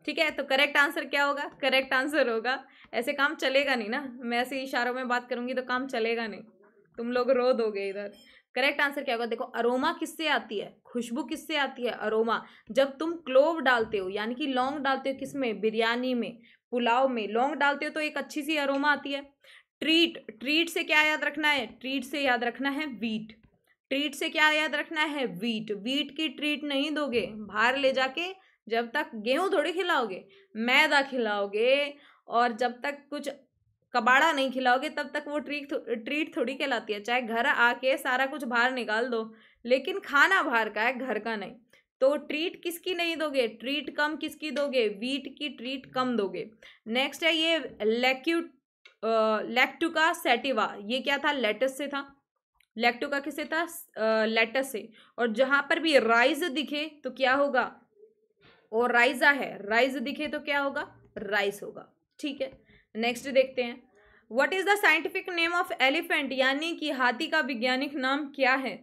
ठीक है तो करेक्ट आंसर क्या होगा करेक्ट आंसर होगा ऐसे काम चलेगा नहीं ना मैं ऐसे इशारों में बात करूंगी तो काम चलेगा नहीं तुम लोग रो दोगे इधर करेक्ट आंसर क्या होगा देखो अरोमा किससे आती है खुशबू किससे आती है अरोमा जब तुम क्लोव डालते हो यानी कि लौंग डालते हो किस में बिरयानी में पुलाव में लौंग डालते हो तो एक अच्छी सी अरोमा आती है ट्रीट ट्रीट से क्या याद रखना है ट्रीट से याद रखना है वीट ट्रीट से क्या याद रखना है वीट वीट की ट्रीट नहीं दोगे बाहर ले जाके जब तक गेहूँ थोड़ी खिलाओगे मैदा खिलाओगे और जब तक कुछ कबाड़ा नहीं खिलाओगे तब तक वो ट्रीट ट्रीट थोड़ी कहलाती है चाहे घर आके सारा कुछ बाहर निकाल दो लेकिन खाना बाहर का है घर का नहीं तो ट्रीट किसकी नहीं दोगे ट्रीट कम किसकी दोगे वीट की ट्रीट कम दोगे नेक्स्ट है ये लेक्यू लेक्टुका सेटिवा ये क्या था लेटस से था लेक्टुका किसे था लेटस से और जहाँ पर भी राइज दिखे तो क्या होगा और राइजा है राइज दिखे तो क्या होगा राइस होगा ठीक है नेक्स्ट देखते हैं what is the scientific name of elephant यानी कि हाथी का वैज्ञानिक नाम क्या है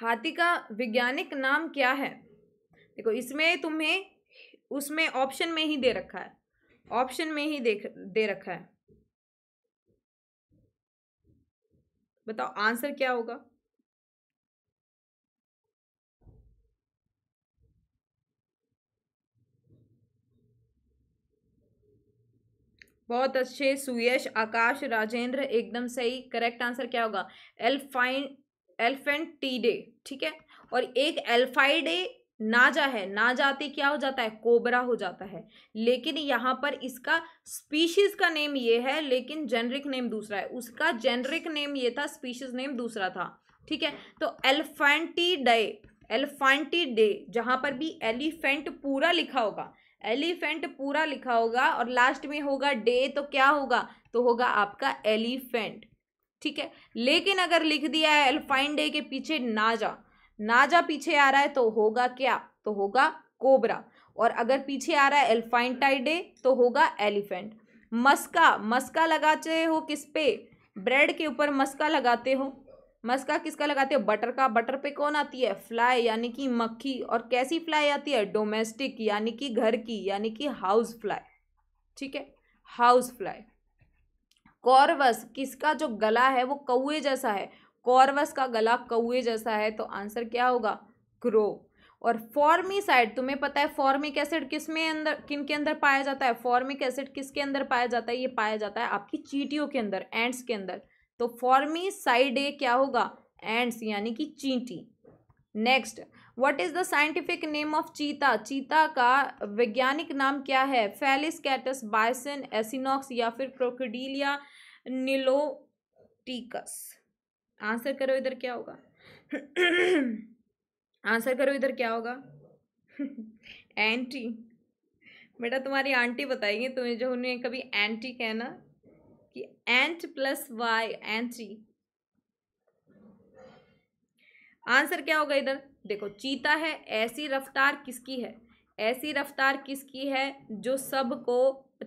हाथी का वैज्ञानिक नाम क्या है देखो इसमें तुम्हें उसमें ऑप्शन में ही दे रखा है ऑप्शन में ही देख दे रखा है बताओ आंसर क्या होगा बहुत अच्छे सुयश आकाश राजेंद्र एकदम सही करेक्ट आंसर क्या होगा एल्फाइन एल्फेंट टी डे ठीक है और एक एल्फाइडे नाजा है जाते क्या हो जाता है कोबरा हो जाता है लेकिन यहाँ पर इसका स्पीशीज का नेम ये है लेकिन जेनरिक नेम दूसरा है उसका जेनरिक नेम ये था स्पीशीज नेम दूसरा था ठीक है तो एल्फेंटी डे एल्फेंटी डे जहाँ पर भी एलिफेंट पूरा लिखा होगा एलिफेंट पूरा लिखा होगा और लास्ट में होगा डे तो क्या होगा तो होगा आपका एलिफेंट ठीक है लेकिन अगर लिख दिया है एल्फाइन डे के पीछे नाजा नाजा पीछे आ रहा है तो होगा क्या तो होगा कोबरा और अगर पीछे आ रहा है एल्फाइन डे तो होगा एलिफेंट मस्का मस्का लगाते हो किस पे ब्रेड के ऊपर मस्का लगाते हो मस्का किसका लगाते हो बटर का बटर पे कौन आती है फ्लाई यानी कि मक्खी और कैसी फ्लाई आती है डोमेस्टिक यानी कि घर की यानी कि हाउस फ्लाई ठीक है हाउस फ्लाई कौरवस किसका जो गला है वो कौए जैसा है कौरवस का गला कौए जैसा है तो आंसर क्या होगा क्रो और फॉर्मीसाइड तुम्हें पता है फॉर्मिक एसिड किस में अंदर किन के अंदर पाया जाता है फॉर्मिक एसिड किसके अंदर पाया जाता है ये पाया जाता है आपकी चीटियों के अंदर एंड्स के अंदर तो फॉर्मी साइड ए क्या होगा एंड्स यानी कि चींटी next what is the scientific name of cheetah cheetah का वैज्ञानिक नाम क्या है फेलिस कैटस बायसन एसिनॉक्स या फिर क्रोकोडिलिया निलोटिकस आंसर करो इधर क्या होगा आंसर करो इधर क्या होगा एंटी बेटा तुम्हारी आंटी बताएंगे तुम्हें जो उन्हें कभी एंटी कहना कि ant plus Y entry answer क्या होगा इधर देखो चीता है ऐसी रफ्तार किसकी है ऐसी रफ्तार किसकी है जो सबको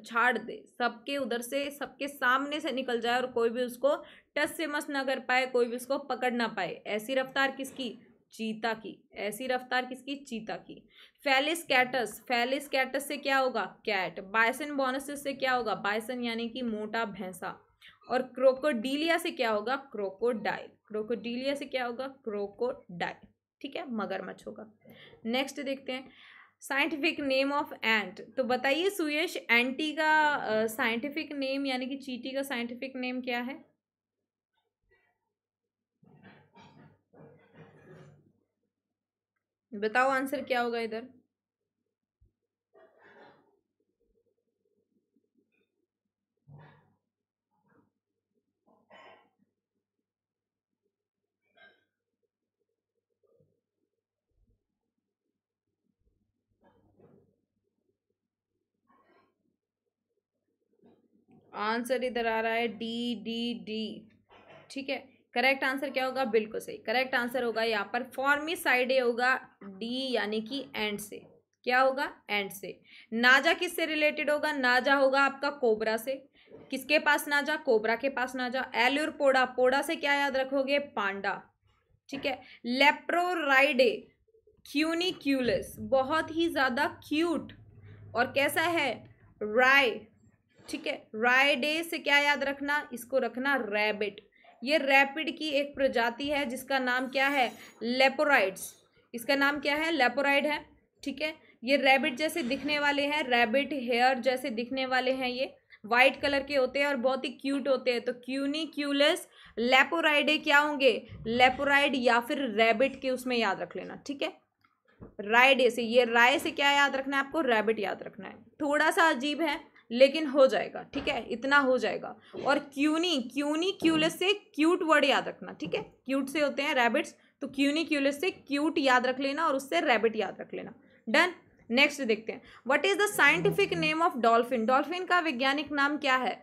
छाड़ दे सबके उधर से सबके सामने से निकल जाए और कोई भी उसको टच से मस ना कर पाए कोई भी उसको पकड़ ना पाए ऐसी रफ्तार किसकी चीता की ऐसी रफ्तार किसकी चीता की फैलिस कैटस फैलिस कैटस से क्या होगा कैट बायसन बोनसिस से क्या होगा बायसन यानी कि मोटा भैंसा और क्रोकोडीलिया से क्या होगा क्रोकोडाइल क्रोकोडीलिया से क्या होगा क्रोकोडाइल ठीक है मगरमच्छ होगा नेक्स्ट देखते हैं साइंटिफिक नेम ऑफ एंट तो बताइए सुयश एंटी का साइंटिफिक नेम यानी कि चीटी का साइंटिफिक नेम क्या है बताओ आंसर क्या होगा इधर आंसर इधर आ रहा है डी डी डी ठीक है करेक्ट आंसर क्या होगा बिल्कुल सही करेक्ट आंसर होगा यहाँ पर फॉर्मिसाइडे होगा डी यानी कि एंड से क्या होगा एंड से नाजा किससे रिलेटेड होगा नाजा होगा आपका कोबरा से किसके पास नाजा कोबरा के पास नाजा एल्यूर पोड़ा पोड़ा से क्या याद रखोगे पांडा ठीक है लेप्रोराइडे क्यूनिक्यूलस बहुत ही ज़्यादा क्यूट और कैसा है राय ठीक है राय डे से क्या याद रखना इसको रखना रैबिट ये रैपिड की एक प्रजाति है जिसका नाम क्या है लेपोराइड्स इसका नाम क्या है लेपोराइड है ठीक है ये रैबिट जैसे दिखने वाले हैं रैबिट हेयर जैसे दिखने वाले हैं ये वाइट कलर के होते हैं और बहुत ही क्यूट होते हैं तो क्यूनी क्यूलेस लेपोराइडे क्या होंगे लेपोराइड या फिर रैबिट के उसमें याद रख लेना ठीक है राइडे से ये राय से क्या याद रखना है आपको रैबिट याद रखना है थोड़ा सा अजीब है लेकिन हो जाएगा ठीक है इतना हो जाएगा और क्यूनी क्यूनी क्यूलेस से क्यूट वर्ड याद रखना ठीक है क्यूट से होते हैं रैबिट्स तो क्यूनी क्यूलेस से क्यूट याद रख लेना और उससे रैबिट याद रख लेना डन नेक्स्ट देखते हैं what is the scientific name of dolphin dolphin का वैज्ञानिक नाम क्या है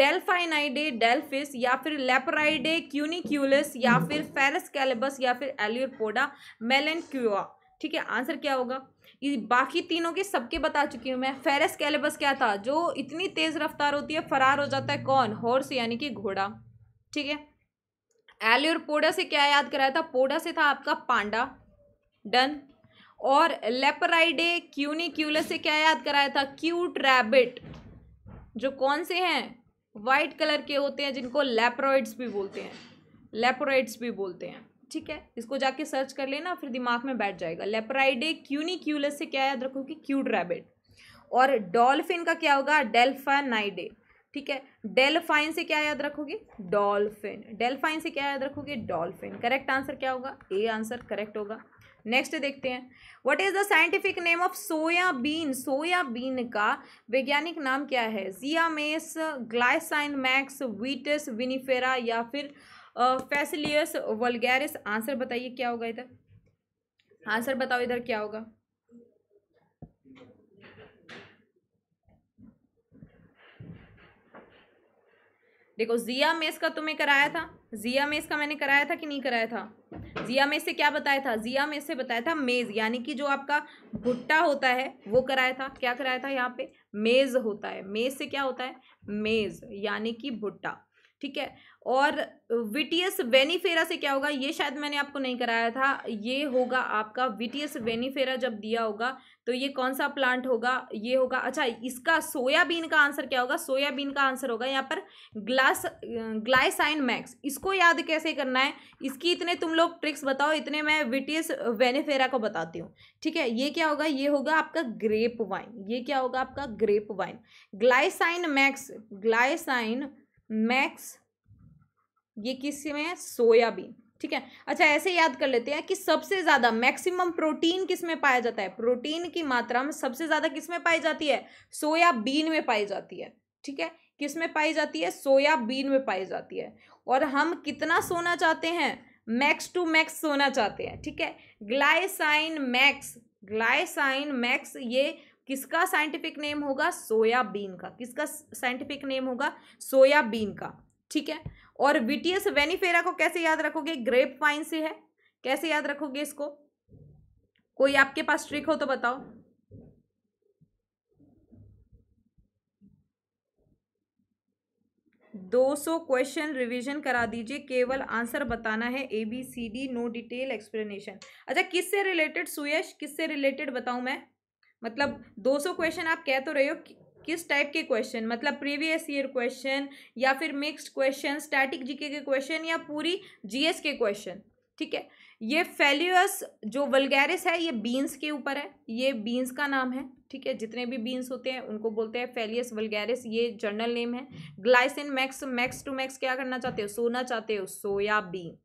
डेल्फाइनाइडे डेल्फिस या फिर लेपराइडे क्यूनिक्यूलस या फिर फेरस कैलेबस या फिर एल्यूरपोडा मेलेनक्यूआ ठीक है आंसर क्या होगा बाकी तीनों के सबके बता चुकी हूँ मैं फेरस कैलेबस क्या था जो इतनी तेज़ रफ्तार होती है फरार हो जाता है कौन हॉर्स यानी कि घोड़ा ठीक है एली और पोडा से क्या याद कराया था पोडा से था आपका पांडा डन और लेपराइडे क्यूनिक्यूलस से क्या याद कराया था क्यूट रैबिट जो कौन से हैं वाइट कलर के होते हैं जिनको लेप्रोइड्स भी बोलते हैं लेपरॉइड्स भी बोलते हैं ठीक है इसको जाके सर्च कर लेना फिर दिमाग में बैठ जाएगा लेपराइडे क्यूनी क्यूलस से क्या याद रखो कि क्यूड रैबिट और डॉल्फिन का क्या होगा डेल्फानाइडे ठीक है डेल्फाइन से क्या याद रखोगे डॉल्फिन डेल्फाइन से क्या याद रखोगे डॉल्फिन करेक्ट आंसर क्या होगा ए आंसर करेक्ट होगा नेक्स्ट देखते हैं what is the scientific name of soybean soybean का वैज्ञानिक नाम क्या है जियामेस ग्लाइसाइन मैक्स वीटस विनिफेरा या फिर फैसिलियस वलगैरिस आंसर बताइए क्या होगा इधर आंसर बताओ इधर क्या होगा देखो जिया मेस का तुम्हें कराया था जिया मेस का मैंने कराया था कि नहीं कराया था जिया मेस से क्या बताया था जिया मेस से बताया था मेज़ यानी कि जो आपका भुट्टा होता है वो कराया था क्या कराया था यहाँ पे मेज़ होता है मेज़ से क्या होता है मेज़ यानी कि भुट्टा ठीक है और विटियस वेनीफेरा से क्या होगा ये शायद मैंने आपको नहीं कराया था ये होगा आपका विटियस वेनीफेरा जब दिया होगा तो ये कौन सा प्लांट होगा ये होगा अच्छा इसका सोयाबीन का आंसर क्या होगा सोयाबीन का आंसर होगा यहाँ पर ग्लास ग्लाइसाइन मैक्स इसको याद कैसे करना है इसकी इतने तुम लोग ट्रिक्स बताओ इतने मैं विटियस वेनीफेरा को बताती हूँ ठीक है ये क्या होगा ये होगा आपका ग्रेप वाइन ये क्या होगा आपका grape vine Glycine max Glycine max ये किस में है सोयाबीन ठीक है अच्छा ऐसे याद कर लेते हैं कि सबसे ज़्यादा मैक्सिमम प्रोटीन किस में पाया जाता है प्रोटीन की मात्रा में सबसे ज़्यादा किस में पाई जाती है सोयाबीन में पाई जाती है ठीक है किस में पाई जाती है सोयाबीन में पाई जाती है और हम कितना सोना चाहते हैं मैक्स टू मैक्स सोना चाहते हैं ठीक है ग्लाइसाइन मैक्स ग्लाइसाइन मैक्स ये किसका साइंटिफिक नेम होगा सोयाबीन का किसका साइंटिफिक नेम होगा सोयाबीन का ठीक है और विटियस वेनिफेरा को कैसे याद रखोगे ग्रेप वाइन से है कैसे याद रखोगे इसको कोई आपके पास ट्रिक हो तो बताओ दो सौ क्वेश्चन रिवीजन करा दीजिए केवल आंसर बताना है A B C D no detail explanation अच्छा किससे रिलेटेड सुयश किससे रिलेटेड बताऊं मैं मतलब दो सौ क्वेश्चन आप कह तो रहे हो किस टाइप के क्वेश्चन मतलब प्रीवियस ईयर क्वेश्चन या फिर मिक्स्ड क्वेश्चन स्टैटिक जीके के क्वेश्चन या पूरी जीएस के क्वेश्चन ठीक है ये फेल्यूस जो वलगैरिस है ये बीन्स के ऊपर है ये बीन्स का नाम है ठीक है जितने भी बीन्स होते हैं उनको बोलते हैं फेलियस वलगैरिस ये जर्नल नेम है Glycine max max to max क्या करना चाहते हो सोना चाहते हो सोया बीन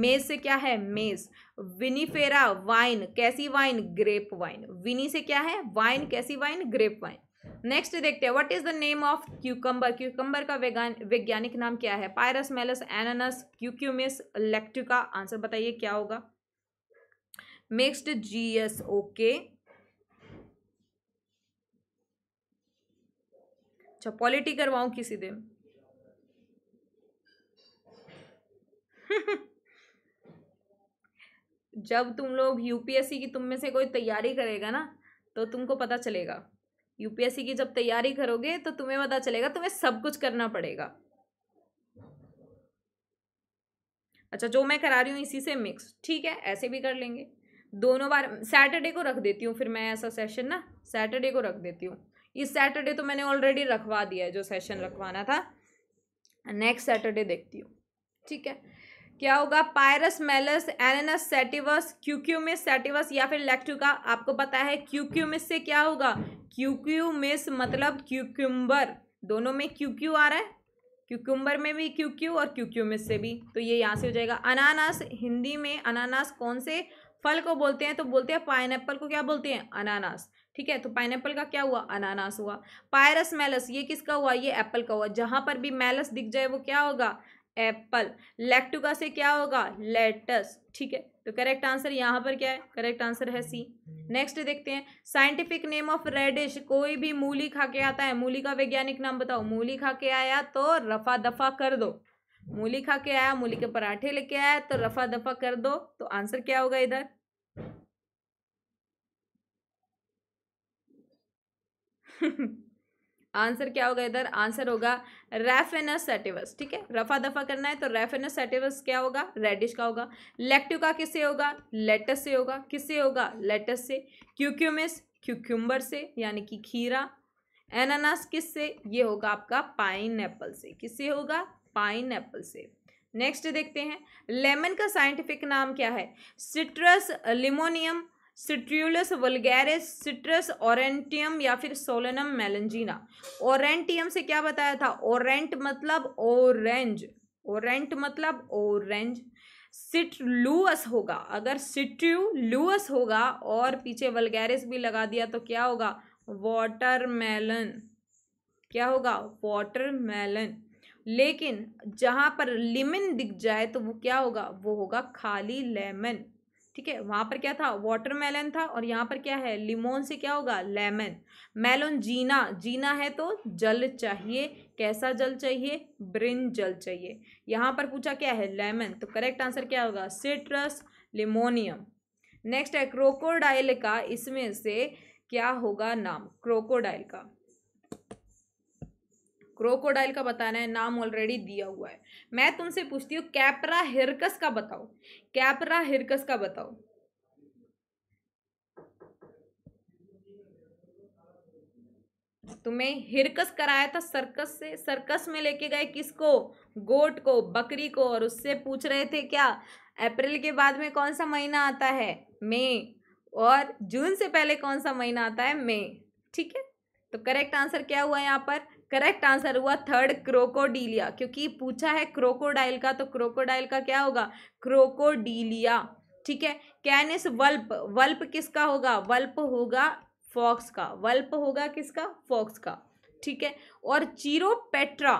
मेज से क्या है मेज विनीफेरा वाइन कैसी वाइन ग्रेप वाइन विनी से क्या है वाइन कैसी वाइन ग्रेप वाइन नेक्स्ट देखते हैं what is the name of cucumber cucumber का वैज्ञानिक नाम क्या है पायरस मेलस एनानस क्यूक्यूमिस लेक्टिका आंसर बताइए क्या होगा नेक्स्ट जी एस ओके अच्छा पॉलिटी करवाऊ किसी दिन जब तुम लोग यूपीएससी की तुम में से कोई तैयारी करेगा ना तो तुमको पता चलेगा यूपीएससी की जब तैयारी करोगे तो तुम्हें पता चलेगा तुम्हें सब कुछ करना पड़ेगा अच्छा जो मैं करा रही हूँ इसी से मिक्स ठीक है ऐसे भी कर लेंगे दोनों बार सैटरडे को रख देती हूँ फिर मैं ऐसा सेशन ना सैटरडे को रख देती हूँ इस सैटरडे तो मैंने ऑलरेडी रखवा दिया है जो सेशन रखवाना था नेक्स्ट सैटरडे देखती हूँ ठीक है क्या होगा pyrus malus ananas sativus cucumis sativus या फिर लेक्टुका आपको पता है क्यूक्यूमिस से क्या होगा क्यूक्यूमिस मतलब क्यूक्यूम्बर दोनों में क्यूक्यू आ रहा है क्यूक्यूम्बर में भी क्यूक्यू और क्यूक्यूमिस से भी तो ये यहाँ से हो जाएगा अनानास हिंदी में अनानास कौन से फल को बोलते हैं तो बोलते हैं पाइनएप्पल को क्या बोलते हैं अनानास ठीक है तो पाइनएप्पल का क्या हुआ अनानास हुआ पायरस मेलस ये किसका हुआ ये एप्पल का हुआ जहाँ पर भी मेलस दिख जाए वो क्या होगा एप्पल लेक्टुका से क्या होगा लेटस ठीक है तो करेक्ट आंसर यहाँ पर क्या है करेक्ट आंसर है सी नेक्स्ट देखते हैं साइंटिफिक नेम ऑफ रेडिश कोई भी मूली खा के आता है मूली का वैज्ञानिक नाम बताओ मूली खा के आया तो रफा दफा कर दो मूली खा के आया मूली के पराठे लेके आया तो रफा दफा कर दो तो आंसर क्या होगा इधर आंसर क्या होगा इधर आंसर होगा रेफेनस सेटिवस ठीक है रफा दफा करना है तो रेफेनस सेटिवस क्या होगा रेडिश का होगा लेक्टिका किससे होगा लेटस से होगा किससे होगा लेटस से क्यूक्यूमिस क्यूक्यूम्बर से यानी कि खीरा एनानास किससे ये होगा आपका पाइन एप्पल से किससे होगा पाइन एप्पल से नेक्स्ट देखते हैं लेमन का साइंटिफिक नाम क्या है citrus limonium citrullus vulgaris citrus aurantium या फिर सोलेनम मेलेंजीना ओरेंटियम से क्या बताया था ओरेंट मतलब ओरेंज ओरेंट मतलब ओरेंज लूअस होगा अगर लूअस होगा और पीछे वलगैरिस भी लगा दिया तो क्या होगा वाटरमेलन क्या होगा वाटरमेलन लेकिन जहाँ पर लिमन दिख जाए तो वो क्या होगा वो होगा खाली लेमन ठीक है वहाँ पर क्या था वाटरमेलन था और यहाँ पर क्या है लिमोन से क्या होगा लेमन मेलोन जीना जीना है तो जल चाहिए कैसा जल चाहिए ब्रिन जल चाहिए यहाँ पर पूछा क्या है लेमन तो करेक्ट आंसर क्या होगा सिट्रस लिमोनियम नेक्स्ट है क्रोकोडाइल का इसमें से क्या होगा नाम क्रोकोडाइल का क्रोकोडाइल का बताना है नाम ऑलरेडी दिया हुआ है मैं तुमसे पूछती हूँ कैपरा हिरकस का बताओ कैपरा हिरकस का बताओ तुम्हें हिरकस कराया था सर्कस से सर्कस में लेके गए किसको गोट को बकरी को और उससे पूछ रहे थे क्या अप्रैल के बाद में कौन सा महीना आता है मई और जून से पहले कौन सा महीना आता है मई ठीक है तो करेक्ट आंसर क्या हुआ यहाँ पर करेक्ट आंसर हुआ थर्ड क्रोकोडीलिया क्योंकि पूछा है क्रोकोडाइल का तो क्रोकोडाइल का क्या होगा क्रोकोडीलिया ठीक है कैनिस वल्प वल्प किसका होगा वल्प होगा फॉक्स का वल्प होगा किसका फॉक्स का ठीक है और चीरोपेट्रा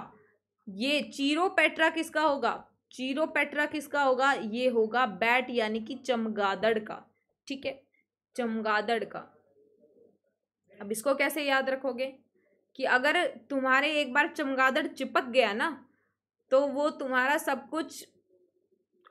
ये चीरोपेट्रा किसका होगा चीरोपेट्रा किसका होगा ये होगा बैट यानी कि चमगादड़ का ठीक है चमगादड़ का अब इसको कैसे याद रखोगे कि अगर तुम्हारे एक बार चमगादड़ चिपक गया ना तो वो तुम्हारा सब कुछ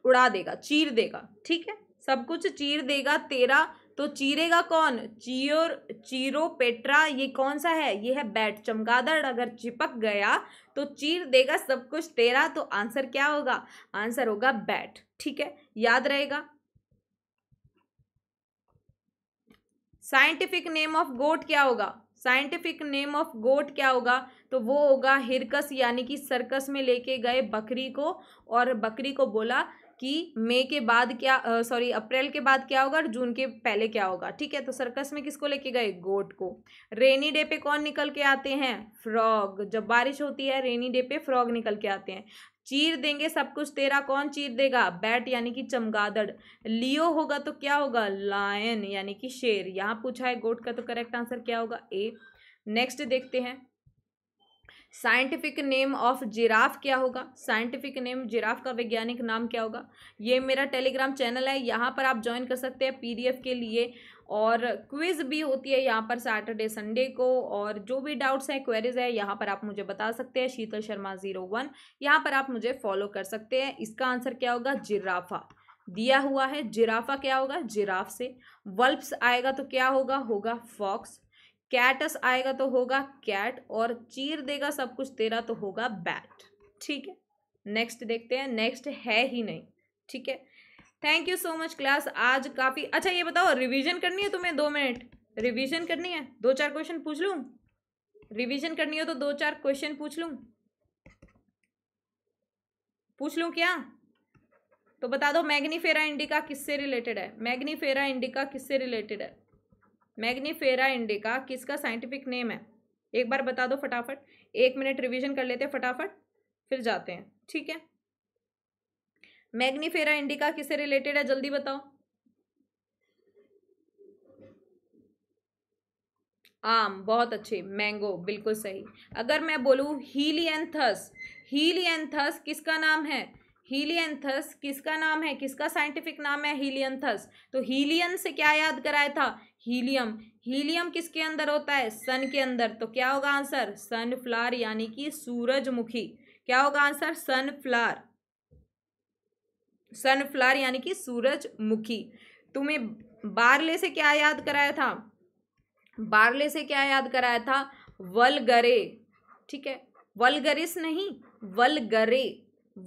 उड़ा देगा चीर देगा ठीक है सब कुछ चीर देगा तेरा तो चीरेगा कौन चीर चीरो पेट्रा ये कौन सा है ये है बैट चमगादड़ अगर चिपक गया तो चीर देगा सब कुछ तेरा तो आंसर क्या होगा आंसर होगा बैट ठीक है याद रहेगा साइंटिफिक नेम ऑफ गोट क्या होगा साइंटिफिक नेम ऑफ गोट क्या होगा तो वो होगा हिरकस यानी कि सर्कस में लेके गए बकरी को और बकरी को बोला कि मई के बाद क्या सॉरी अप्रैल के बाद क्या होगा और जून के पहले क्या होगा ठीक है तो सर्कस में किसको लेके गए गोट को रेनी डे पे कौन निकल के आते हैं फ्रॉग जब बारिश होती है रेनी डे पे फ्रॉग निकल के आते हैं चीर देंगे सब कुछ तेरा कौन चीर देगा बैट यानी कि चमगादड़ लियो होगा तो क्या होगा लायन यानी कि शेर यहाँ पूछा है गोट का तो करेक्ट आंसर क्या होगा ए नेक्स्ट देखते हैं साइंटिफिक नेम ऑफ जिराफ क्या होगा साइंटिफिक नेम जिराफ का वैज्ञानिक नाम क्या होगा ये मेरा टेलीग्राम चैनल है यहाँ पर आप ज्वाइन कर सकते हैं पीडीएफ के लिए और क्विज़ भी होती है यहाँ पर सैटरडे संडे को और जो भी डाउट्स हैं क्वेरीज है यहाँ पर आप मुझे बता सकते हैं शीतल शर्मा जीरो वन यहाँ पर आप मुझे फॉलो कर सकते हैं इसका आंसर क्या होगा जिराफा दिया हुआ है जिराफा क्या होगा जिराफ से वल्प्स आएगा तो क्या होगा होगा फॉक्स कैटस आएगा तो होगा कैट और चीर देगा सब कुछ तेरा तो होगा बैट ठीक है नेक्स्ट देखते हैं नेक्स्ट है ही नहीं ठीक है thank you so much class आज काफ़ी अच्छा ये बताओ रिवीजन करनी है तुम्हें दो मिनट रिवीजन करनी है दो चार क्वेश्चन पूछ लूँ रिवीजन करनी हो तो दो चार क्वेश्चन पूछ लूँ पूछ लूँ क्या तो बता दो मैग्नीफेरा इंडिका किससे रिलेटेड है मैग्नीफेरा इंडिका किससे रिलेटेड है मैग्नीफेरा इंडिका किसका साइंटिफिक नेम है एक बार बता दो फटाफट एक मिनट रिवीजन कर लेते हैं फटाफट फिर जाते हैं ठीक है मैग्नीफेरा इंडिका किससे रिलेटेड है जल्दी बताओ आम बहुत अच्छे मैंगो बिल्कुल सही अगर मैं बोलूँ हीलियंथस हीलियंथस किसका नाम है हीलियंथस किसका नाम है किसका साइंटिफिक नाम है हीलियंथस तो हीलियन से क्या याद कराया था हीलियम हीलियम किसके अंदर होता है सन के अंदर तो क्या होगा आंसर सनफ्लावर यानी कि सूरजमुखी क्या होगा आंसर सनफ्लावर सनफ्लावर यानी कि सूरजमुखी तुम्हें बारले से क्या याद कराया था बारले से क्या याद कराया था वलगरे ठीक है वलगरिस नहीं वलगरे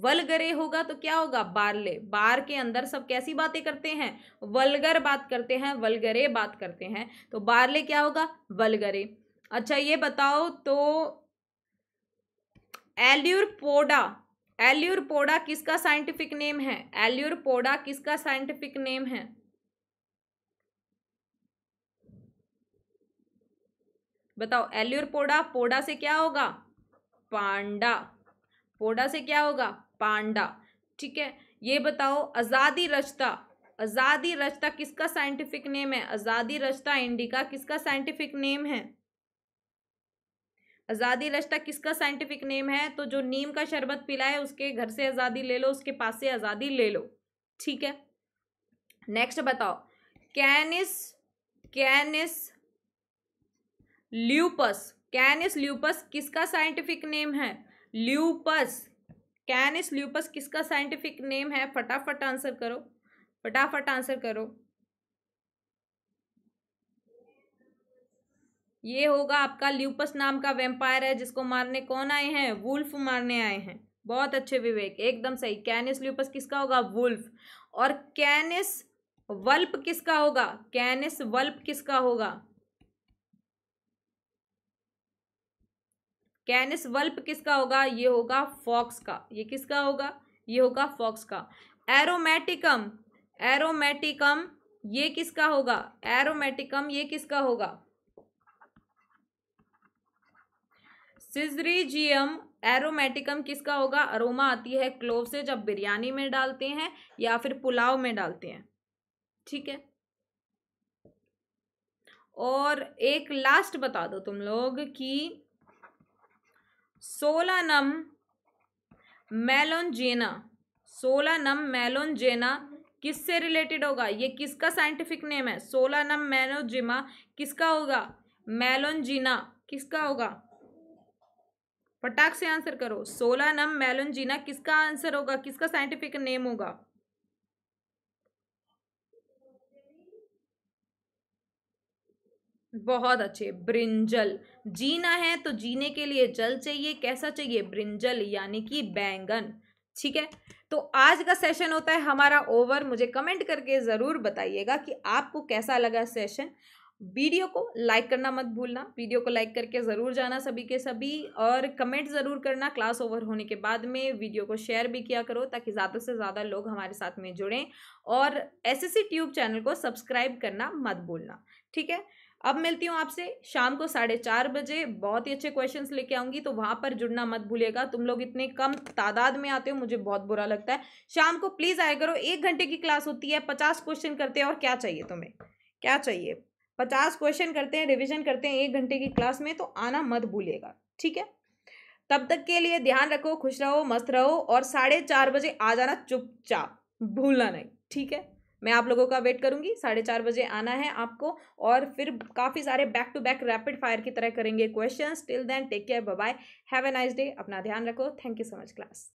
वलगरे होगा तो क्या होगा बारले बार के अंदर सब कैसी बातें करते हैं वलगर बात करते हैं वलगरे बात करते हैं तो बारले क्या होगा वलगरे अच्छा ये बताओ तो एल्यूरपोडा एल्यूरपोडा किसका साइंटिफिक नेम है एल्यूरपोडा किसका साइंटिफिक नेम है बताओ एल्यूरपोडा पोडा से क्या होगा पांडा होडा से क्या होगा पांडा ठीक है ये बताओ आज़ादी रचता आज़ादी रचता किसका साइंटिफिक नेम है आज़ादी रचता इंडिका किसका साइंटिफिक नेम है आज़ादी रचता किसका साइंटिफिक नेम है तो जो नीम का शरबत पिलाए उसके घर से आज़ादी ले लो उसके पास से आज़ादी ले लो ठीक है नेक्स्ट बताओ canis canis lupus canis lupus किसका साइंटिफिक नेम है ल्यूपस कैनिस ल्यूपस किसका साइंटिफिक नेम है फटाफट आंसर करो फटाफट आंसर करो ये होगा आपका ल्यूपस नाम का वेम्पायर है जिसको मारने कौन आए हैं वुल्फ मारने आए हैं बहुत अच्छे विवेक एकदम सही कैनिस ल्यूपस किसका होगा वुल्फ और कैनिस वल्प किसका होगा कैनिस वल्प किसका होगा कैनिस वल्प किसका होगा ये होगा फॉक्स का ये किसका होगा ये होगा फॉक्स का एरोमेटिकम एरोमेटिकम ये किसका होगा एरोमेटिकम ये किसका होगा सिजरीजियम एरोमेटिकम किसका होगा अरोमा आती है क्लोव से जब बिरयानी में डालते हैं या फिर पुलाव में डालते हैं ठीक है और एक लास्ट बता दो तुम लोग कि सोलानम मेलोनजेना सोलानम मेलोनजेना किससे रिलेटेड होगा ये किसका साइंटिफिक नेम है सोलानम मेलोजिमा किसका होगा मेलोनजीना किसका होगा फटाक से आंसर करो सोलानम मेलोनजीना किसका आंसर होगा किसका साइंटिफिक नेम होगा बहुत अच्छे ब्रिंजल जीना है तो जीने के लिए जल चाहिए कैसा चाहिए ब्रिंजल यानी कि बैंगन ठीक है तो आज का सेशन होता है हमारा ओवर मुझे कमेंट करके ज़रूर बताइएगा कि आपको कैसा लगा सेशन वीडियो को लाइक करना मत भूलना वीडियो को लाइक करके ज़रूर जाना सभी के सभी और कमेंट ज़रूर करना क्लास ओवर होने के बाद में वीडियो को शेयर भी किया करो ताकि ज़्यादा से ज़्यादा लोग हमारे साथ में जुड़ें और एस सी ट्यूब चैनल को सब्सक्राइब करना मत भूलना ठीक है अब मिलती हूँ आपसे शाम को साढ़े चार बजे बहुत ही अच्छे क्वेश्चंस लेके आऊँगी तो वहाँ पर जुड़ना मत भूलिएगा तुम लोग इतने कम तादाद में आते हो मुझे बहुत बुरा लगता है शाम को प्लीज़ आया करो एक घंटे की क्लास होती है पचास क्वेश्चन करते हैं और क्या चाहिए तुम्हें क्या चाहिए पचास क्वेश्चन करते हैं रिविजन करते हैं एक घंटे की क्लास में तो आना मत भूलिएगा ठीक है तब तक के लिए ध्यान रखो खुश रहो मस्त रहो और साढ़े चार बजे आ जाना चुपचाप भूलना नहीं ठीक है मैं आप लोगों का वेट करूंगी साढ़े चार बजे आना है आपको और फिर काफ़ी सारे back to back rapid fire की तरह करेंगे question till then take care bye have a nice day अपना ध्यान रखो thank you so much class